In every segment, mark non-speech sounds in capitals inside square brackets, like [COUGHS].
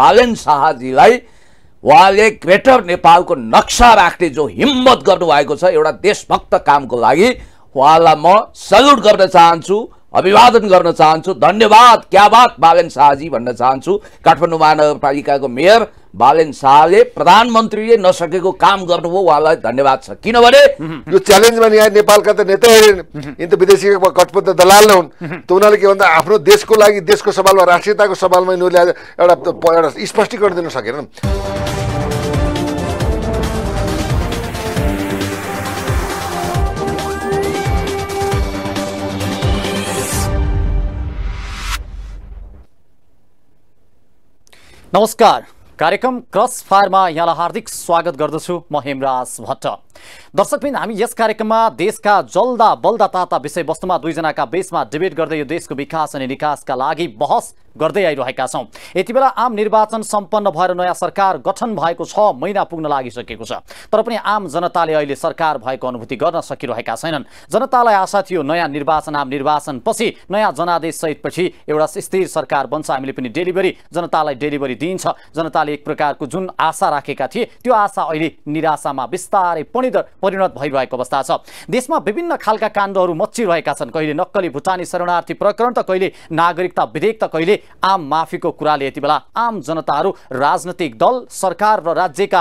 बालेन शाहजीलाई उहाँले ग्रेटर नेपालको नक्सा राख्ने जो हिम्मत गर्नुभएको छ एउटा देशभक्त कामको लागि उहाँलाई म सल्युट गर्न चाहन्छु अभिवादन गर्न चाहन्छु धन्यवाद क्या बात बालन शाहजी भन्न चाहन्छु काठमाडौँ महानगरपालिकाको मेयर बालेन शाहले प्रधानमन्त्रीले नसकेको काम गर्नुभयो उहाँलाई धन्यवाद छ किनभने यो च्यालेन्जमा यहाँ नेपालका त नेताहरू यिनी त विदेशी कठपुत दलाल नै हुन् त उनीहरूले के भन्दा आफ्नो देशको लागि देशको सवालमा राष्ट्रियताको सवालमा यिनीहरूले आज एउटा एउटा स्पष्टीकरण दिन सकेनन् नमस्कार कार्यक्रम क्रस फायरमा यहाँलाई हार्दिक स्वागत गर्दछु म हेमराज भट्ट दर्शकबिन हामी यस कार्यक्रममा देशका जल्दा बल्दा ताता विषयवस्तुमा दुईजनाका बेसमा डिबेट गर्दै यो देशको विकास अनि निकासका लागि बहस गर्दै आइरहेका छौँ यति बेला आम निर्वाचन सम्पन्न भएर नयाँ सरकार गठन भएको छ महिना पुग्न लागिसकेको छ तर पनि आम जनताले अहिले सरकार भएको अनुभूति गर्न सकिरहेका छैनन् जनतालाई आशा थियो नयाँ निर्वाचन आम निर्वाचनपछि नयाँ जनादेश जनादेशसहितपछि एउटा स्थिर सरकार बन्छ हामीले पनि डेलिभरी जनतालाई डेलिभरी दिइन्छ जनताले एक प्रकारको जुन आशा राखेका थिए त्यो आशा अहिले निराशामा बिस्तारै पनि परिणत भइरहेको अवस्था छ देशमा विभिन्न खालका काण्डहरू मच्चिरहेका छन् कहिले नक्कली भुटानी शरणार्थी प्रकरण त कहिले नागरिकता विधेयक त कहिले आम माफीको कुराले यति बेला आम जनताहरू राजनैतिक दल सरकार र राज्यका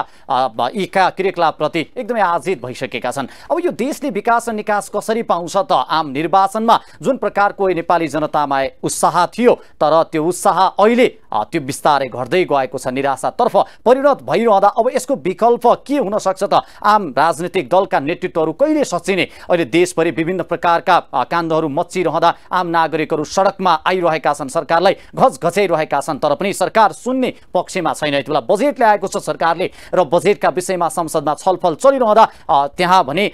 यी क्रियाकलापप्रति एकदमै आजित भइसकेका छन् अब यो देशले विकास र निकास कसरी पाउँछ त आम निर्वाचनमा जुन प्रकारको नेपाली जनतामा उत्साह थियो तर त्यो उत्साह अहिले त्यो बिस्तारै घट्दै गएको छ निराशातर्फ परिणत भइरहँदा अब यसको विकल्प के हुनसक्छ त आम राजनीतिक दलका नेतृत्वहरू कहिले सचिने अहिले देशभरि विभिन्न प्रकारका काण्डहरू मच्चिरहँदा आम नागरिकहरू सडकमा आइरहेका छन् सरकारलाई घच घचाइरहेका छन् तर पनि सरकार सुन्ने पक्षमा छैन यति बेला बजेट ल्याएको छ सरकारले र बजेटका विषयमा संसदमा छलफल चलिरहँदा त्यहाँ भने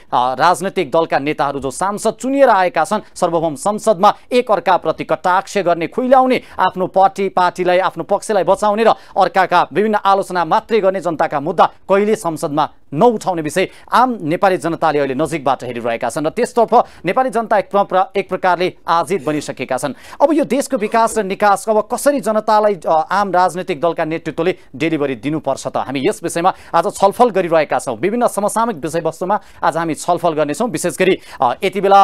राजनैतिक दलका नेताहरू जो सांसद चुनिएर आएका छन् सर्वभौम संसदमा एक अर्काप्रति कटाक्ष गर्ने खुइलाउने आफ्नो पार्टी पार्टीलाई आफ्नो पक्षलाई बचाउने र अर्काका विभिन्न आलोचना मात्रै गर्ने जनताका मुद्दा कहिले संसदमा नउठाउने विषय आम नेपाली जनताले अहिले नजिकबाट हेरिरहेका छन् र त्यसतर्फ नेपाली जनता एक एक प्रकारले आजित बनिसकेका छन् अब यो देशको विकास र निकास अब कसरी जनतालाई आम राजनैतिक दलका नेतृत्वले डेलिभरी दिनुपर्छ त हामी यस विषयमा आज छलफल गरिरहेका छौँ विभिन्न समसामयिक विषयवस्तुमा आज हामी छलफल गर्नेछौँ विशेष गरी यति बेला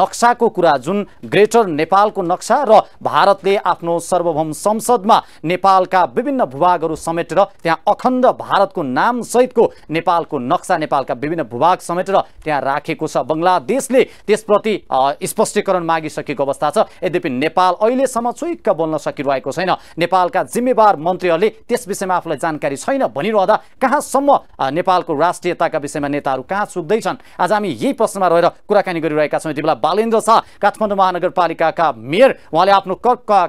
नक्साको कुरा जुन ग्रेटर नेपालको नक्सा र भारतले आफ्नो सार्वभौम संसदमा नेपालका विभिन्न भूभागहरू समेटेर त्यहाँ अखण्ड भारतको नामसहितको नेपाल नेपालको नक्सा नेपालका विभिन्न भूभाग समेटेर त्यहाँ राखेको छ बङ्गलादेशले त्यसप्रति स्पष्टीकरण मागिसकेको अवस्था छ यद्यपि नेपाल अहिलेसम्म छुइक्क बोल्न सकिरहेको छैन नेपालका जिम्मेवार मन्त्रीहरूले त्यस विषयमा आफूलाई जानकारी छैन भनिरहँदा कहाँसम्म नेपालको राष्ट्रियताका विषयमा नेताहरू कहाँ चुक्दैछन् आज हामी यही प्रश्नमा रहेर कुराकानी गरिरहेका छौँ यति बेला बालेन्द्र शाह काठमाडौँ महानगरपालिकाका मेयर उहाँले आफ्नो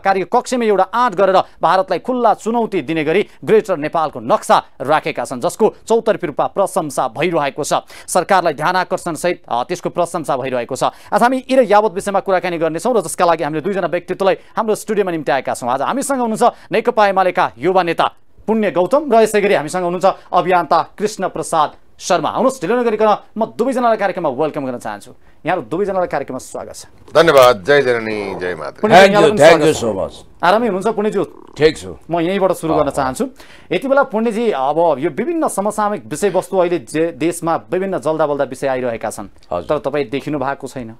कार्यकक्षमा एउटा आँट गरेर भारतलाई खुल्ला चुनौती दिने गरी ग्रेटर नेपालको नक्सा राखेका छन् जसको चौतर्फी रूपमा प्रशंसा भइरहेको छ सरकारलाई ध्यान आकर्षणसहित त्यसको प्रशंसा भइरहेको छ आज हामी यी यावत विषयमा कुराकानी गर्नेछौँ र जसका लागि हामीले दुईजना व्यक्तित्वलाई हाम्रो स्टुडियोमा निम्त्याएका छौँ आज हामीसँग हुनुहुन्छ नेकपा एमालेका युवा नेता पुण्य गौतम र यसै गरी हामीसँग हुनुहुन्छ अभियन्ता कृष्ण प्रसाद शर्मा आउनुहोस् ढिलो नगरिकन म दुवैजनालाई कार्यक्रममा वेलकम गर्न चाहन्छु यहाँहरू दुवैजनालाई कार्यक्रममा स्वागत छ धन्यवाद जय जननी जय सो मच आरामै हुनुहुन्छ पुण्यज्यू ठिक छु म यहीँबाट सुरु गर्न चाहन्छु यति बेला पुण्यजी अब यो विभिन्न समसामयिक विषयवस्तु अहिले देशमा विभिन्न जल्दा बल्दा विषय आइरहेका छन् तर तपाईँ देखिनु भएको छैन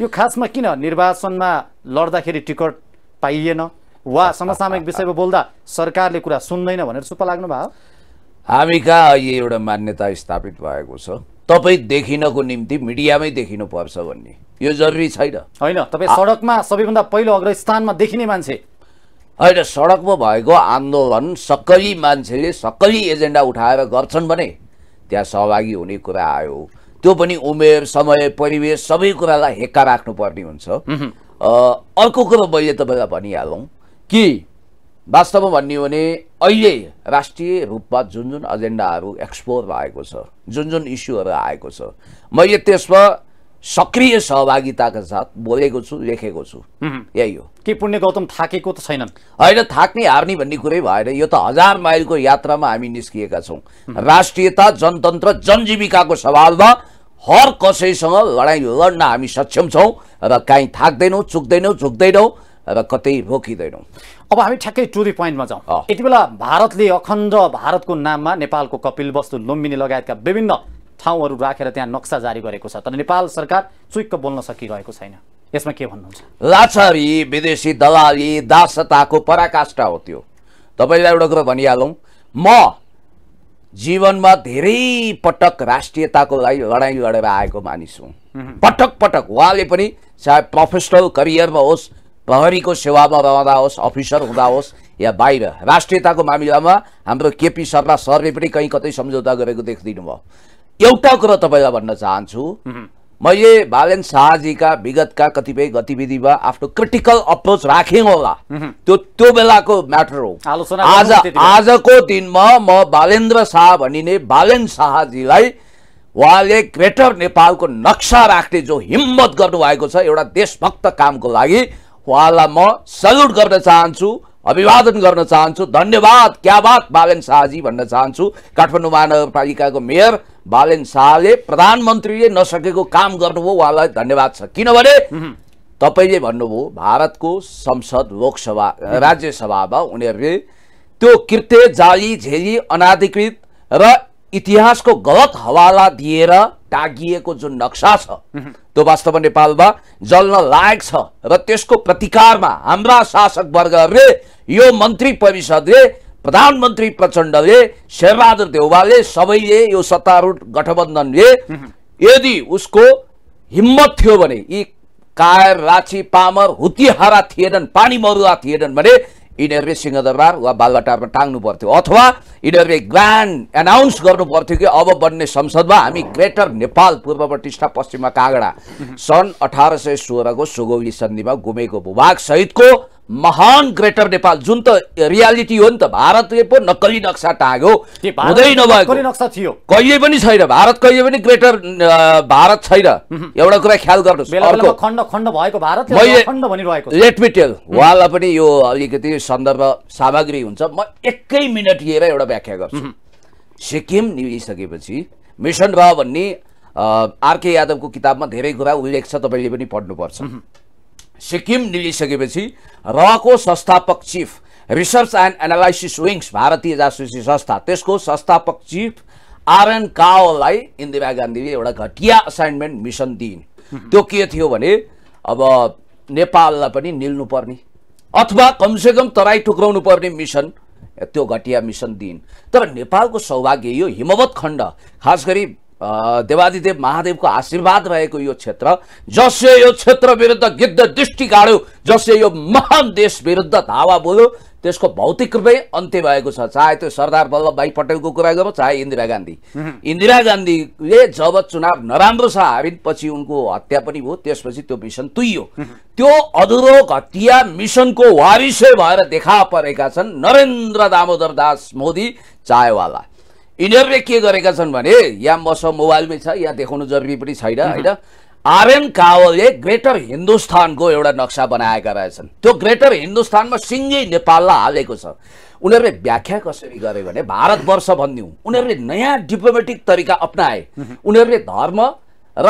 यो खासमा किन निर्वाचनमा लड्दाखेरि टिकट पाइएन वा [LAUGHS] समसामयिक विषयमा बोल्दा सरकारले कुरा सुन्दैन भनेर सुप लाग्नु भयो हामी कहाँ अहिले एउटा मान्यता स्थापित भएको छ तपाईँ देखिनको निम्ति मिडियामै देखिनुपर्छ भन्ने यो जरुरी छैन होइन तपाईँ सडकमा सबैभन्दा पहिलो अग्र स्थानमा देखिने मान्छे होइन सडकमा भएको आन्दोलन सक्कली मान्छेले सक्कली एजेन्डा उठाएर गर्छन् भने त्यहाँ सहभागी हुने कुरा आयो त्यो पनि उमेर समय परिवेश सबै कुरालाई हेक्का राख्नुपर्ने हुन्छ अर्को कुरो मैले तपाईँलाई भनिहालौँ कि वास्तवमा भन्ने हो भने अहिले राष्ट्रिय रूपमा जुन जुन एजेन्डाहरू एक्सप्लोर भएको छ जुन जुन इस्युहरू आएको छ मैले त्यसमा सक्रिय सहभागिताका साथ बोलेको छु लेखेको छु यही हो के पुण्य गौतम थाकेको त छैनन् होइन थाक्ने हार्ने भन्ने कुरै भएन यो त हजार माइलको यात्रामा हामी निस्किएका छौँ राष्ट्रियता जनतन्त्र जनजीविकाको सवालमा हर कसैसँग लडाइँ लड्न हामी सक्षम छौँ र काहीँ थाक्दैनौँ चुक्दैनौँ झुक्दैनौँ र कतै रोकिँदैनौँ अब हामी ठ्याक्कै टु दि पोइन्टमा जाउँ यति बेला भारतले अखण्ड भारतको नाममा नेपालको कपिल वस्तु लुम्बिनी लगायतका विभिन्न ठाउँहरू राखेर त्यहाँ नक्सा जारी गरेको छ तर नेपाल सरकार चुइक्क बोल्न सकिरहेको छैन यसमा के भन्नुहुन्छ लाचारी विदेशी दलाली दासताको पराकाष्ठा हो त्यो तपाईँलाई एउटा कुरा भनिहालौँ म जीवनमा धेरै पटक राष्ट्रियताको लागि लडाइँ लडेर आएको मानिस हुँ पटक पटक उहाँले पनि चाहे प्रोफेसनल करियरमा होस् प्रहरीको सेवामा रहँदा होस् अफिसर हुँदा होस् या बाहिर राष्ट्रियताको मामिलामा हाम्रो केपी शर्मा सरले पनि कहीँ कतै सम्झौता गरेको देखिदिनु भयो एउटा कुरो तपाईँलाई भन्न चाहन्छु मैले बालन शाहजीका विगतका कतिपय गतिविधिमा आफ्नो क्रिटिकल अप्रोच राखेँ होला त्यो त्यो बेलाको म्याटर हो आज आजको दिनमा म बालेन्द्र शाह भनिने बालेन शाहजीलाई उहाँले ग्रेटर नेपालको नक्सा राख्ने जो हिम्मत गर्नुभएको छ एउटा देशभक्त कामको लागि उहाँलाई म सल्युट गर्न चाहन्छु अभिवादन गर्न चाहन्छु धन्यवाद क्या बात बालेन शाहजी भन्न चाहन्छु काठमाडौँ महानगरपालिकाको मेयर बालेन शाहले प्रधानमन्त्रीले नसकेको काम गर्नुभयो उहाँलाई धन्यवाद छ किनभने तपाईँले भन्नुभयो भारतको संसद लोकसभा राज्यसभामा उनीहरूले त्यो कृत्य जाली झेली अनाधिकृत र इतिहासको गलत हवाला दिएर टागिएको जुन नक्सा छ त्यो वास्तवमा नेपालमा जल्न लायक छ र त्यसको प्रतिकारमा हाम्रा शासक वर्गहरूले यो मन्त्री परिषदले प्रधानमन्त्री प्रचण्डले शेरबहादुर देउवाले सबैले यो सत्तारूढ गठबन्धनले यदि उसको हिम्मत थियो भने यी कायर राची पामर हुतिहारा थिएनन् पानी मरुवा थिएनन् भने यिनीहरूले सिंहदरबार वा बालबाटारमा टाङ्नु पर्थ्यो अथवा यिनीहरूले ग्रान्ड एनाउन्स गर्नु पर्थ्यो कि अब बन्ने संसदमा हामी ग्रेटर नेपाल पूर्व प्रतिष्ठा पश्चिममा काँगडा [LAUGHS] सन् अठार सय सोह्रको सुगौली सन्धिमा गुमेको भूभागसहितको महान ग्रेटर नेपाल जुन त रियालिटी हो नि त भारतले पो नक्कली नक्सा टाग्यो हुँदै नभएको नक्सा थियो कहिले पनि छैन भारत कहिले पनि ग्रेटर भारत छैन एउटा कुरा ख्याल गर्नुहोस् लेट मी टेल उहाँलाई पनि यो अलिकति सन्दर्भ सामग्री हुन्छ म एकै मिनट लिएर एउटा व्याख्या गर्छु सिक्किम निस्किसकेपछि मिसन भयो भन्ने आरके यादवको किताबमा धेरै कुरा उल्लेख छ तपाईँले पनि पढ्नुपर्छ सिक्किम निलिसकेपछि रको संस्थापक chief research and analysis wings भारतीय जासुसी संस्था त्यसको संस्थापक चिफ आरएन काओलाई इन्दिरा गान्धीले एउटा घटिया असाइनमेन्ट मिसन दिइन् त्यो के थियो भने अब नेपाललाई पनि निल्नुपर्ने अथवा कमसेकम तराई टुक्राउनु पर्ने मिसन त्यो घटिया मिसन दिइन् तर नेपालको सौभाग्य यो हिमवत खण्ड खास गरी देवादिदेव महादेवको आशीर्वाद भएको यो क्षेत्र जसले यो क्षेत्र विरुद्ध गिद्ध दृष्टि गाड्यो जसले यो महान देश विरुद्ध धावा बोल्यो त्यसको भौतिक रूपै अन्त्य भएको छ चाहे त्यो सरदार वल्लभ भाइ पटेलको कुरा गरौँ चाहे इन्दिरा गान्धी इन्दिरा गान्धीले जब चुनाव नराम्रो छ हारिन् पछि उनको हत्या पनि भयो त्यसपछि त्यो मिसन तुइयो त्यो अधुरो घटिया मिसनको वारिसै भएर देखा परेका छन् नरेन्द्र दामोदर दास मोदी चायवाला यिनीहरूले के गरेका छन् भने या मसँग मोबाइलमै छ या देखाउनु जरुरी पनि छैन होइन आरएन कावलले ग्रेटर हिन्दुस्तानको एउटा नक्सा बनाएका रहेछन् त्यो ग्रेटर हिन्दुस्तानमा सिङ्गै नेपाललाई हालेको छ उनीहरूले व्याख्या कसरी गरे भने भारतवर्ष भनिदिउँ उनीहरूले नयाँ डिप्लोमेटिक तरिका अप्नाए उनीहरूले धर्म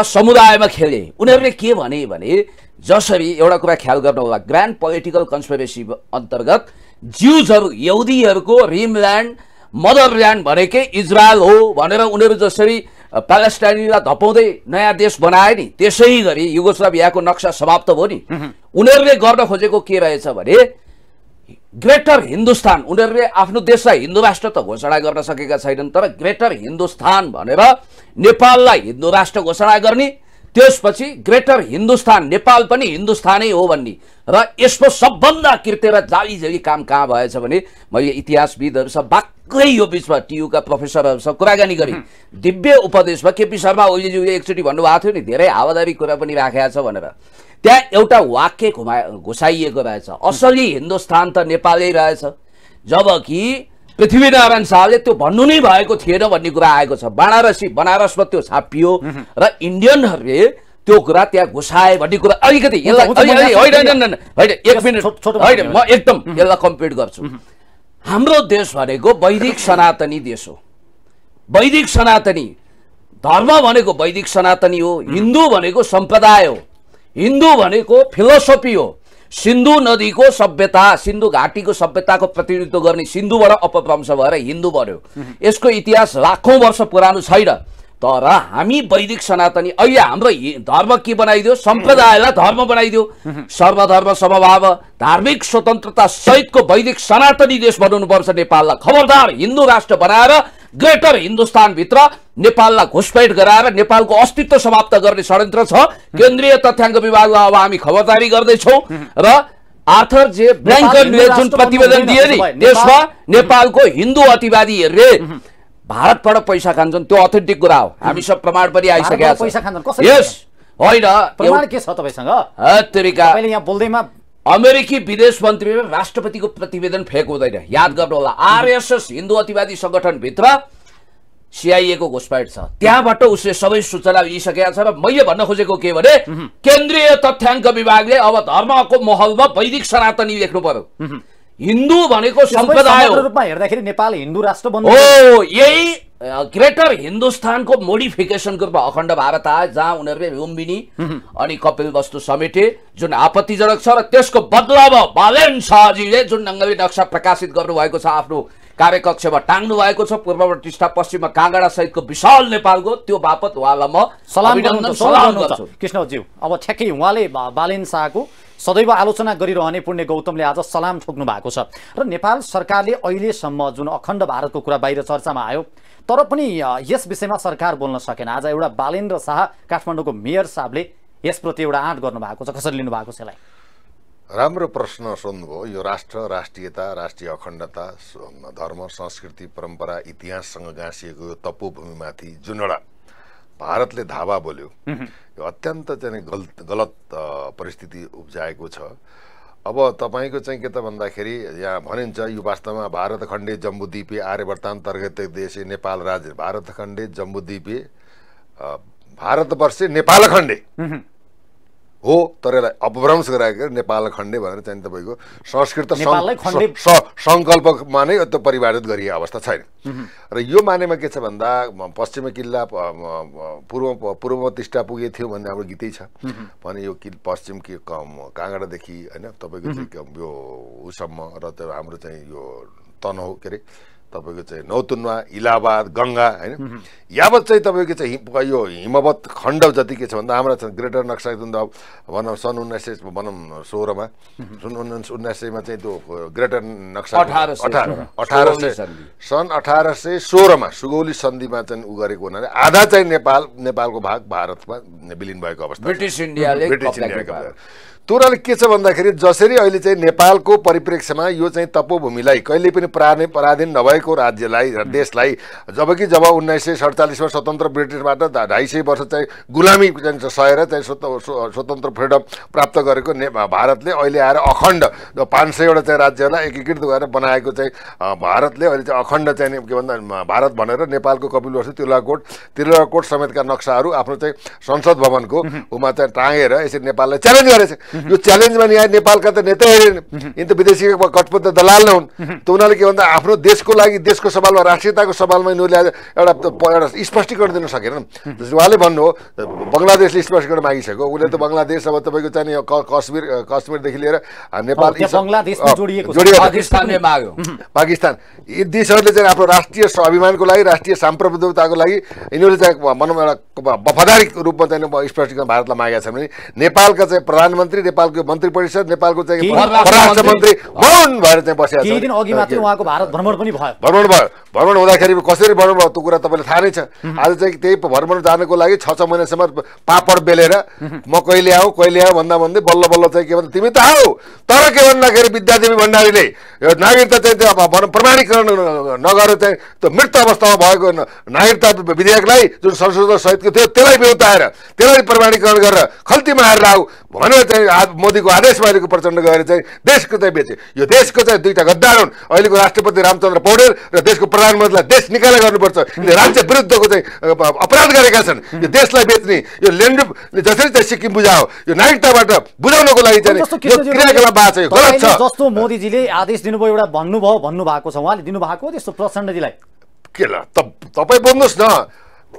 र समुदायमा खेले उनीहरूले के भने भने जसरी एउटा कुरा ख्याल गर्नु होला ग्रान्ड पोलिटिकल कन्सपिरेसी अन्तर्गत ज्युजहरू यहुदीहरूको रिमल्यान्ड मदर ल्यान्ड भनेकै इजरायल हो भनेर उनीहरू जसरी प्यालेस्टाइनीलाई धपाउँदै नयाँ देश बनाए नि त्यसै गरी युगोस्लाभियाको नक्सा समाप्त भयो नि उनीहरूले गर्न खोजेको के रहेछ भने ग्रेटर हिन्दुस्तान उनीहरूले आफ्नो देशलाई हिन्दू राष्ट्र त घोषणा गर्न सकेका छैनन् तर ग्रेटर हिन्दुस्तान भनेर नेपाललाई हिन्दू राष्ट्र घोषणा गर्ने त्यसपछि ग्रेटर हिन्दुस्तान नेपाल पनि हिन्दुस्तानै हो भन्ने र यसको सबभन्दा कृत्य र जाली जाली काम कहाँ भएछ भने मैले इतिहासविदहरूसँग बाक्लै यो बिचमा टियुका प्रोफेसरहरूसँग कुराकानी गरेँ दिव्य उपदेशमा केपी शर्मा ओलीज्यूले एकचोटि भन्नुभएको थियो नि धेरै हावादारी कुरा पनि राखेको छ भनेर त्यहाँ एउटा वाक्य घुमा घुसाइएको रहेछ असली हिन्दुस्तान त नेपालै रहेछ जबकि पृथ्वीनारायण शाहले त्यो भन्नु नै भएको थिएन भन्ने कुरा आएको छ बनारसी बनारसमा त्यो छापियो र इन्डियनहरूले त्यो कुरा त्यहाँ घुसाए भन्ने कुरा अलिकति यसलाई होइन म एकदम यसलाई कम्प्लिट गर्छु हाम्रो देश भनेको वैदिक सनातनी देश हो वैदिक सनातनी धर्म भनेको वैदिक सनातनी हो हिन्दू भनेको सम्प्रदाय हो हिन्दू भनेको फिलोसफी हो सिन्धु नदीको सभ्यता सिन्धु घाटीको सभ्यताको प्रतिनिधित्व गर्ने सिन्धुबाट अपभ्रंश भएर हिन्दू बन्यो यसको इतिहास लाखौँ वर्ष पुरानो छैन तर हामी वैदिक सनातनी अहिले हाम्रो धर्म के बनाइदियो सम्प्रदायलाई धर्म बनाइदियो सर्वधर्म समभाव धार्मिक स्वतन्त्रता सहितको वैदिक सनातनी देश बनाउनुपर्छ नेपाललाई खबरदार हिन्दू राष्ट्र बनाएर ग्रेटर हिन्दुस्तानभित्र नेपाललाई घुसपैठ गराएर नेपालको अस्तित्व समाप्त गर्ने षड्यन्त्र छ केन्द्रीय तथ्याङ्क विभागलाई अब हामी खबरदारी गर्दैछौँ र आर्थर जे ब्ल्याङ्कनले जुन प्रतिवेदन दिए नि त्यसमा नेपालको हिन्दू अतिवादीहरूले भारतबाट पैसा खान्छन् त्यो अथेन्टिक कुरा हो हामी सब प्रमाण पनि आइसकेका होइन अमेरिकी विदेश मन्त्री राष्ट्रपतिको प्रतिवेदन फेक हुँदैन याद गर्नु होला आरएसएस हिन्दू अतिवादी सङ्गठनभित्र सिआइएको घुसपैठ छ त्यहाँबाट उसले सबै सूचना लिइसकेका छ र मैले भन्न खोजेको के भने केन्द्रीय तथ्याङ्क विभागले अब धर्मको महलमा वैदिक सनातनी लेख्नु पर्यो हिन्दू भनेको सम्प्रदाय रूपमा हेर्दाखेरि नेपाल हिन्दू राष्ट्र बन्यो हो यही ग्रेटर हिन्दुस्तानको मोडिफिकेसनको रूपमा अखण्ड भारत आयो जहाँ उनीहरूले लुम्बिनी अनि कपिल वस्तु समेटे जुन आपत्तिजनक छ र त्यसको बदलामा बालेन शाहजीले जुन नङ्गली नक्सा प्रकाशित गर्नुभएको छ आफ्नो कार्यकक्षमा टाङ्नु भएको छ पूर्वमा टिस्टा पश्चिममा काँगडा सहितको विशाल नेपालको त्यो बापत उहाँलाई म सलाम कृष्णज्यू अब ठ्याक्कै उहाँले बालेन शाहको सदैव आलोचना गरिरहने पुण्य गौतमले आज सलाम ठोक्नु भएको छ र नेपाल सरकारले अहिलेसम्म जुन अखण्ड भारतको कुरा बाहिर चर्चामा आयो तर पनि यस विषयमा सरकार बोल्न सकेन आज एउटा बालेन्द्र शाह काठमाडौँको मेयर साहबले यसप्रति एउटा आँट गर्नुभएको छ कसरी लिनुभएको छ यसलाई राम्रो प्रश्न सोध्नुभयो यो राष्ट्र राष्ट्रियता राष्ट्रिय अखण्डता धर्म संस्कृति परम्परा इतिहाससँग गाँसिएको यो तपोभूमिमाथि जुन एउटा भारतले धावा बोल्यो यो अत्यन्त चाहिँ गलत गलत परिस्थिति उब्जाएको छ अब तपाईँको चाहिँ के त भन्दाखेरि यहाँ भनिन्छ यो वास्तवमा भारत खण्डे जम्बुद्वीपे आर्यवर्तान्तर्गत देशे नेपाल राज्य भारत खण्डे जम्बुद्वीपे भारतवर्षे नेपाल खण्डे हो तर यसलाई अपभ्रंश गराएर नेपाललाई खण्डे भनेर चाहिँ तपाईँको संस्कृत सङ्कल्पमा नै त्यो परिवर्तित गरिए अवस्था छैन र यो मानेमा के छ भन्दा पश्चिमी किल्ला पूर्व पूर्व टिस्टा पुगे थियो भन्ने हाम्रो गीतै छ भने यो कि पश्चिम कि काँगडादेखि होइन तपाईँको यो उसम्म र त्यो हाम्रो चाहिँ यो तनहु के अरे तपाईँको चाहिँ नौतुनमा इलाहाबाद गङ्गा होइन यावत चाहिँ तपाईँको चाहिँ यो हिमवत खण्ड जति के छ भन्दा हाम्रा छन् ग्रेटर नक्सा जुन भनौँ सन् उन्नाइस सय भनौँ सोह्रमा सन् उन्नाइस उन्नाइस सयमा चाहिँ त्यो ग्रेटर नक्सा अठार अठार अठार सय सन् अठार सय सोह्रमा सुगौली सन्धिमा चाहिँ उ गरेको हुनाले आधा चाहिँ नेपाल नेपालको भाग भारतमा विलिन भएको अवस्था ब्रिटिस इन्डियाले ब्रिटिस इन्डियाले तुरन्त के छ भन्दाखेरि जसरी अहिले चाहिँ नेपालको परिप्रेक्ष्यमा यो चाहिँ तपोभूमिलाई कहिले पनि पराधीन पराधीन नभएको राज्यलाई र देशलाई जबकि जब उन्नाइस सय सडचालिसमा स्वतन्त्र ब्रिटिसबाट ढाई सय वर्ष चाहिँ गुलामी चाहिँ सहेर चाहिँ स्वतन्त्र फ्रिडम प्राप्त गरेको ने भारतले अहिले आएर अखण्ड पाँच सयवटा चाहिँ राज्यहरूलाई एकीकृत गरेर बनाएको चाहिँ भारतले अहिले चाहिँ अखण्ड चाहिँ के भन्दा भारत भनेर नेपालको कपिलवस्तु तिरुलाकोट तिरुलाकोट समेतका नक्साहरू आफ्नो चाहिँ संसद भवनको उमा चाहिँ टाँगेर यसरी नेपाललाई च्यालेन्ज गरेछ यो च्यालेन्जमा यहाँ नेपालका त नेताहरू यिन त विदेशी कठपुत दलाल नै हुन् त उनीहरूले के भन्दा आफ्नो देशको लागि देशको सवालमा राष्ट्रियताको सवालमा यिनीहरूले एउटा एउटा स्पष्टीकरण दिन सकेनन् उहाँले भन्नु बङ्गलादेशले स्पष्टीकरण मागिसक्यो उसले त बङ्गलादेश अब तपाईँको चाहिँ कश्मीर कश्मीरदेखि लिएर नेपाल पाकिस्तान यी देशहरूले चाहिँ आफ्नो राष्ट्रिय स्वाभिमानको लागि राष्ट्रिय साम्प्रभुताको लागि यिनीहरूले चाहिँ भनौँ एउटा वफादारी रूपमा चाहिँ स्पष्टीकरण भारतलाई मागेका छन् भने नेपालका चाहिँ प्रधानमन्त्री नेपालको मन्त्री परिषद नेपालको चाहिँ परराष्ट्र मन्त्री मौन भएर चाहिँ बसेको केही दिन अघि मात्रै उहाँको भारत भ्रमण पनि भयो भ्रमण भयो भ्रमण हुँदाखेरि कसरी भ्रमण त्यो कुरा तपाईँलाई थाहा नै छ आज चाहिँ त्यही भ्रमण जानको लागि छ छ महिनासम्म पापड बेलेर म कहिले आऊ कहिले आऊ भन्दा भन्दै बल्ल बल्ल चाहिँ के भन्दा तिमी त आऊ तर के भन्दाखेरि विद्यादेवी भण्डारीले यो नागरिकता चाहिँ त्यो प्रमाणीकरण नगर चाहिँ त्यो मृत अवस्थामा भएको नागरिकता विधेयकलाई जुन संशोधन सहितको थियो त्यसलाई बेउताएर त्यसलाई प्रमाणीकरण गरेर खल्तीमा आएर आऊ भनेर चाहिँ मोदीको आदेश मारेको प्रचण्ड गएर चाहिँ देशको चाहिँ बेचे यो देशको चाहिँ दुईवटा गद्दार हुन् अहिलेको राष्ट्रपति रामचन्द्र पौडेल र देशको प्रधानमन्त्रीलाई देश निकाला गर्नुपर्छ राज्य विरुद्धको चाहिँ अपराध गरेका छन् यो देशलाई बेच्ने यो ल्यान्ड जसरी चाहिँ सिक्किम बुझाओ यो नागरिकताबाट बुझाउनको लागि चाहिँ गलत छ जस्तो मोदीजीले आदेश दिनुभयो एउटा भन्नुभयो भन्नुभएको छ उहाँले दिनुभएको त्यस्तो प्रचण्डजीलाई के ल तपाईँ बोल्नुहोस् न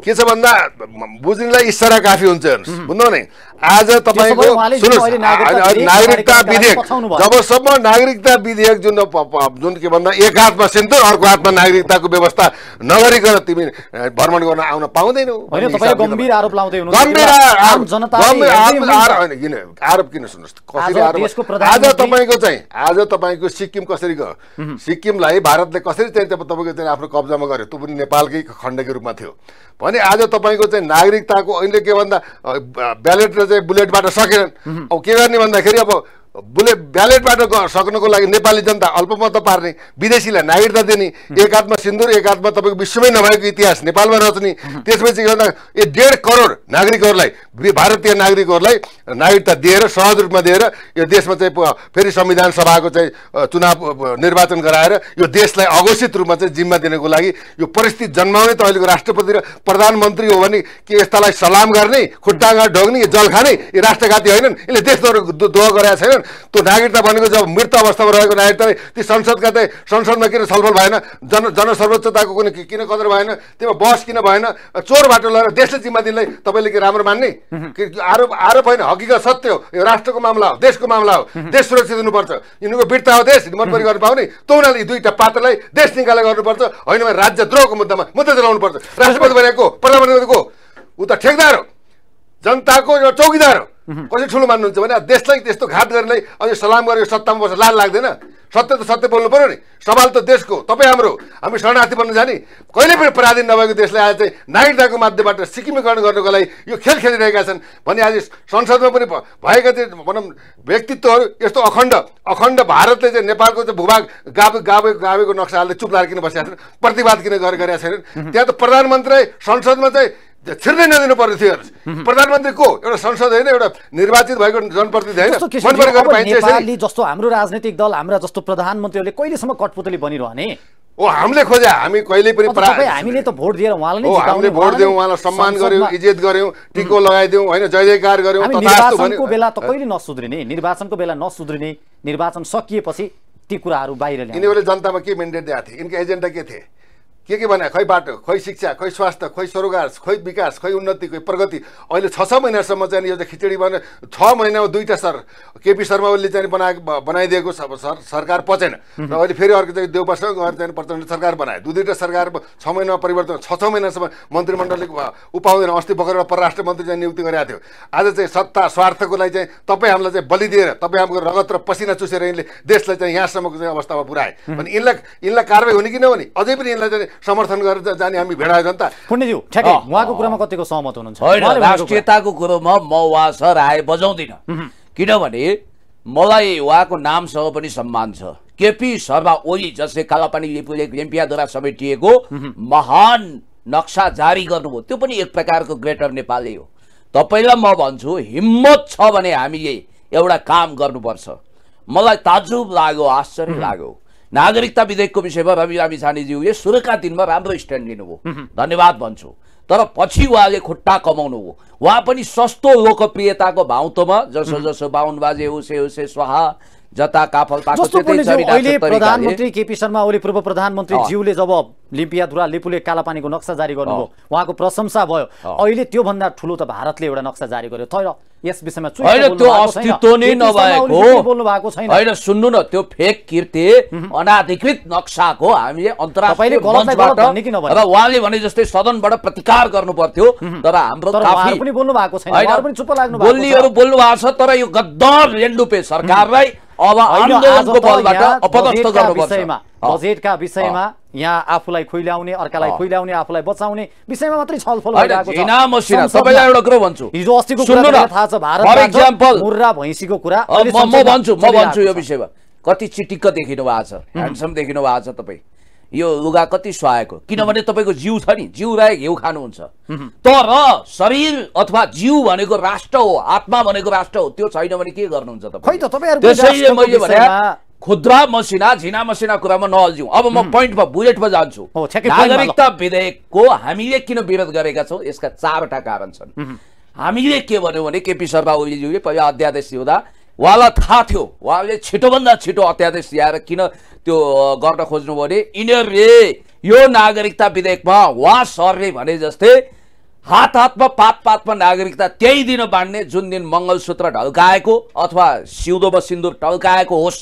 के छ भन्दा बुझ्नेलाई इसारा काफी हुन्छ हेर्नुहोस् बुझ्नु नि आज तपाईँको सुन्नुहोस् नागरिकता विधेयक जबसम्म नागरिकता विधेयक जुन जुन के भन्दा एक हातमा सेन्टर अर्को हातमा नागरिकताको व्यवस्था नगरिकन तिमी भ्रमण गर्न आउन पाउँदैनौ गम्भीर आरोप किन आरोप किन सुन्नुहोस् आज तपाईँको चाहिँ आज तपाईँको सिक्किम कसरी गयो सिक्किमलाई भारतले कसरी चाहिँ तपाईँको चाहिँ आफ्नो कब्जामा गर्यो त्यो पनि नेपालकै खण्डकै रूपमा थियो भने आज तपाईँको चाहिँ नागरिकताको अहिले के भन्दा ब्यालेट र चाहिँ बुलेटबाट सकेनन् अब के गर्ने भन्दाखेरि अब बुले ब्यालेटबाट सक्नुको लागि नेपाली जनता अल्पमत पार्ने विदेशीलाई नागरिकता दिने एक हातमा सिन्दुर एक हातमा तपाईँको विश्वमै नभएको इतिहास नेपालमा रच्ने त्यसपछि के भन्दा ए डेढ करोड नागरिकहरूलाई भारतीय नागरिकहरूलाई नागरिकता दिएर सहज रूपमा दिएर यो देशमा चाहिँ फेरि संविधान सभाको चाहिँ चुनाव निर्वाचन गराएर यो देशलाई अघोषित रूपमा चाहिँ जिम्मा दिनको लागि यो परिस्थिति जन्माउने त अहिलेको राष्ट्रपति र प्रधानमन्त्री हो भने कि यस्तालाई सलाम गर्ने खुट्टा ढोग्ने जल खाने यी राष्ट्रघाती होइनन् यसले देशद्रोह दोह गराएका छैनन् त्यो नागरिकता भनेको जब मृत अवस्थामा रहेको नागरिकता ती संसदका चाहिँ संसदमा किन छलफल भएन जन जनसर्वोच्चताको कुनै किन कदर भएन त्यहाँ बस किन भएन चोर बाटो लगेर देशले जिम्मा दिनलाई तपाईँले के राम्रो मान्ने आरोप आरोप होइन हकिकत सत्य हो यो राष्ट्रको मामला हो देशको मामला हो देश सुरक्षित हुनुपर्छ यिनीहरूको वृत्ता हो देश मनपरी गर्नु पाउने त उनीहरूले यी दुईवटा पात्रलाई देश निकालेर गर्नुपर्छ होइन भने राज्यद्रोहको मुद्दामा मुद्दा चलाउनु पर्छ राष्ट्रपति भनेको प्रधानमन्त्रीको भनेको ऊ त ठेकदार हो जनताको एउटा चौकीदार हो कसरी ठुलो मान्नुहुन्छ भने देशलाई त्यस्तो घात गर्नेलाई अनि सलाम गरेर सत्तामा बस्छ लाल लाग्दैन सत्य त सत्य बोल्नु पऱ्यो नि सवाल त देशको तपाईँ हाम्रो हामी शरणार्थी बन्न जाने कहिले पनि पराधीन नभएको देशलाई आज चाहिँ नागरिकताको माध्यमबाट सिक्किमीकरण गर्नुको लागि यो खेल खेलिरहेका छन् भने आज संसदमा पनि भएका चाहिँ भनौँ व्यक्तित्वहरू यस्तो अखण्ड अखण्ड भारतले चाहिँ नेपालको चाहिँ भूभाग गाबे गाबे गाबेको नक्साहरूले चुप किन बसेका छन् प्रतिवाद किन गरेका छैनन् त्यहाँ त प्रधानमन्त्री संसदमा चाहिँ छिर्ने नदिनु पर्ने थियो प्रधानमन्त्री को एउटा संसद होइन एउटा निर्वाचित भएको जनप्रतिनिधि होइन जस्तो हाम्रो राजनैतिक दल हाम्रा जस्तो प्रधानमन्त्रीहरूले कहिलेसम्म कठपुतली बनिरहने ओ हामीले खोजे हामी कहिले पनि हामीले त भोट दिएर उहाँलाई नै हामीले भोट दियौँ उहाँलाई सम्मान गऱ्यौँ इज्जत गऱ्यौँ टिको लगाइदिउँ होइन जय जयकार गऱ्यौँ निर्वाचनको बेला त कहिले नसुध्रिने निर्वाचनको बेला नसुध्रिने निर्वाचन सकिएपछि ती कुराहरू बाहिर यिनीहरूले जनतामा के मेन्डेट दिएको थिए यिनको एजेन्डा के थिए के के भने खै बाटो खै शिक्षा खै स्वास्थ्य खै सरोगार खै विकास खै उन्नति खै प्रगति अहिले छ छ महिनासम्म चाहिँ यो चाहिँ खिचडी बने छ महिनामा दुईवटा सर केपी शर्मा ओलीले चाहिँ बना बनाइदिएको सर सरकार पचेन र अहिले फेरि अर्को चाहिँ देउपासँग गएर चाहिँ प्रचण्ड सरकार बनायो दुई दुईवटा सरकार छ महिनामा परिवर्तन छ छ महिनासम्म मन्त्रीमण्डलले उपाउँदैन अस्ति भर्खर परराष्ट्र मन्त्री चाहिँ नियुक्ति गरेको थियो आज चाहिँ सत्ता स्वार्थको लागि चाहिँ तपाईँ हामीलाई चाहिँ बलि दिएर तपाईँ हाम्रो रगत र पसिना चुसेर यिनले देशलाई चाहिँ यहाँसम्मको चाहिँ अवस्थामा पुऱ्याए भने यिनलाई यिनलाई कारवाही हुने कि नहुने अझै पनि यिनलाई चाहिँ समर्थन गरेर जाने हामी भेडा जनता पुण्यज्यू ठ्याक्कै उहाँको कुरामा कतिको सहमत हुनुहुन्छ होइन राष्ट्रियताको कुरोमा म सर राय बजाउँदिनँ किनभने मलाई उहाँको नामसँग पनि सम्मान छ केपी शर्मा ओली जसले कालापानी लिपुले लिम्पियाद्वारा समेटिएको महान नक्सा जारी गर्नुभयो त्यो पनि एक प्रकारको ग्रेटर नेपाली हो तपाईँलाई म भन्छु हिम्मत छ भने हामीले एउटा काम गर्नुपर्छ मलाई ताजुब लाग्यो आश्चर्य लाग्यो नागरिकता विधेयकको विषयमा रवि रामी छानेज्यूले सुरुका दिनमा राम्रो स्ट्यान्ड लिनुभयो धन्यवाद भन्छु तर पछि उहाँले खुट्टा कमाउनु हो उहाँ पनि सस्तो लोकप्रियताको भाउतोमा जसो जसो बाहुन बाजे उसे उसे स्वाहा जता काफल अहिले प्रधानमन्त्री केपी शर्मा ओली पूर्व प्रधानमन्त्री ज्यूले जब लिम्पिया धुरा लिपुले कालापानीको नक्सा जारी गर्नुभयो उहाँको प्रशंसा भयो अहिले त्योभन्दा ठुलो त भारतले एउटा नक्सा जारी गर्यो तर यस विषयमा त्यो अस्तित्व नै नभएको होइन सुन्नु न त्यो फेक किर्ते अनाधिकृत नक्साको हामीले अन्तर्राष्ट्रिय उहाँले भने जस्तै सदनबाट प्रतिकार गर्नु पर्थ्यो तर हाम्रो पनि बोल्नु भएको छैन बोल्नेहरू बोल्नु भएको छ तर यो गद्दर लेन्डुपे सरकारलाई अब आन्दोलनको बलबाट अपदस्थ गर्नुपर्छ बजेटका विषयमा यहाँ आफूलाई खुइल्याउने अर्कालाई खुइल्याउने आफूलाई बचाउने विषयमा मात्रै छलफल भइरहेको छ सबैलाई एउटा कुरो भन्छु हिजो अस्तिको कुरा थाहा छ भारत मुर्रा भैँसीको कुरा म भन्छु म भन्छु यो विषयमा कति चिटिक्क देखिनु भएको छ ह्यान्डसम देखिनु भएको छ तपाईँ यो लुगा कति सुहाएको हो किनभने तपाईँको जिउ छ नि जिउलाई घिउ खानुहुन्छ तर शरीर अथवा जिउ भनेको राष्ट्र हो आत्मा भनेको राष्ट्र हो त्यो छैन भने के गर्नुहुन्छ त्यसैले मैले भने खुद्रा मसिना झिना मसिना कुरामा नअल्झ्यौँ अब म पोइन्टमा बुलेटमा जान्छु नागरिकता विधेयकको हामीले किन विरोध गरेका छौँ यसका चारवटा कारण छन् हामीले के भन्यौँ भने केपी शर्मा ओलीज्यूले पहिला अध्यादेश लिउँदा उहाँलाई थाहा थियो उहाँले छिटोभन्दा छिटो अध्यादेश ल्याएर किन त्यो गर्न खोज्नु भने यिनीहरूले यो नागरिकता विधेयकमा उहाँ सरले भने जस्तै हात हातमा पात पातमा नागरिकता त्यही दिन बाँड्ने जुन दिन मङ्गलसूत्र ढल्काएको अथवा सिउँदोमा सिन्दुर ढल्काएको होस्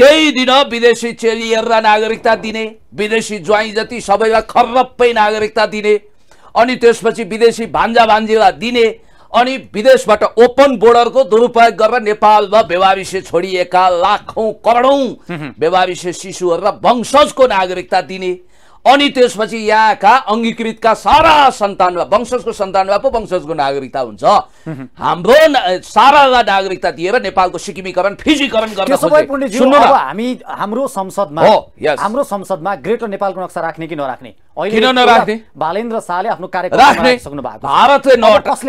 त्यही दिन विदेशी चेलीहरूलाई नागरिकता दिने विदेशी ज्वाइँ जति सबैलाई खर्रप्पै नागरिकता दिने अनि त्यसपछि विदेशी भान्जा भान्जीलाई दिने अनि विदेशबाट ओपन बोर्डरको दुरुपयोग गरेर नेपालमा व्यवाविषे छोडिएका लाखौँ करोडौँ व्यवाविषे शिशुहरू र वंशजको नागरिकता दिने अनि त्यसपछि यहाँका अङ्गीकृतका सारा सन्तान वंशजको सन्तान वा पो वंशजको नागरिकता हुन्छ हाम्रो सारालाई नागरिकता दिएर नेपालको सिक्किमीकरण फिजीकरण गर्न हामी हाम्रो संसदमा हाम्रो संसदमा ग्रेटर नेपालको नक्सा राख्ने कि नराख्ने किन नराख्ने बालेन्द्र शाहले आफ्नो कार्यक्रम राख्ने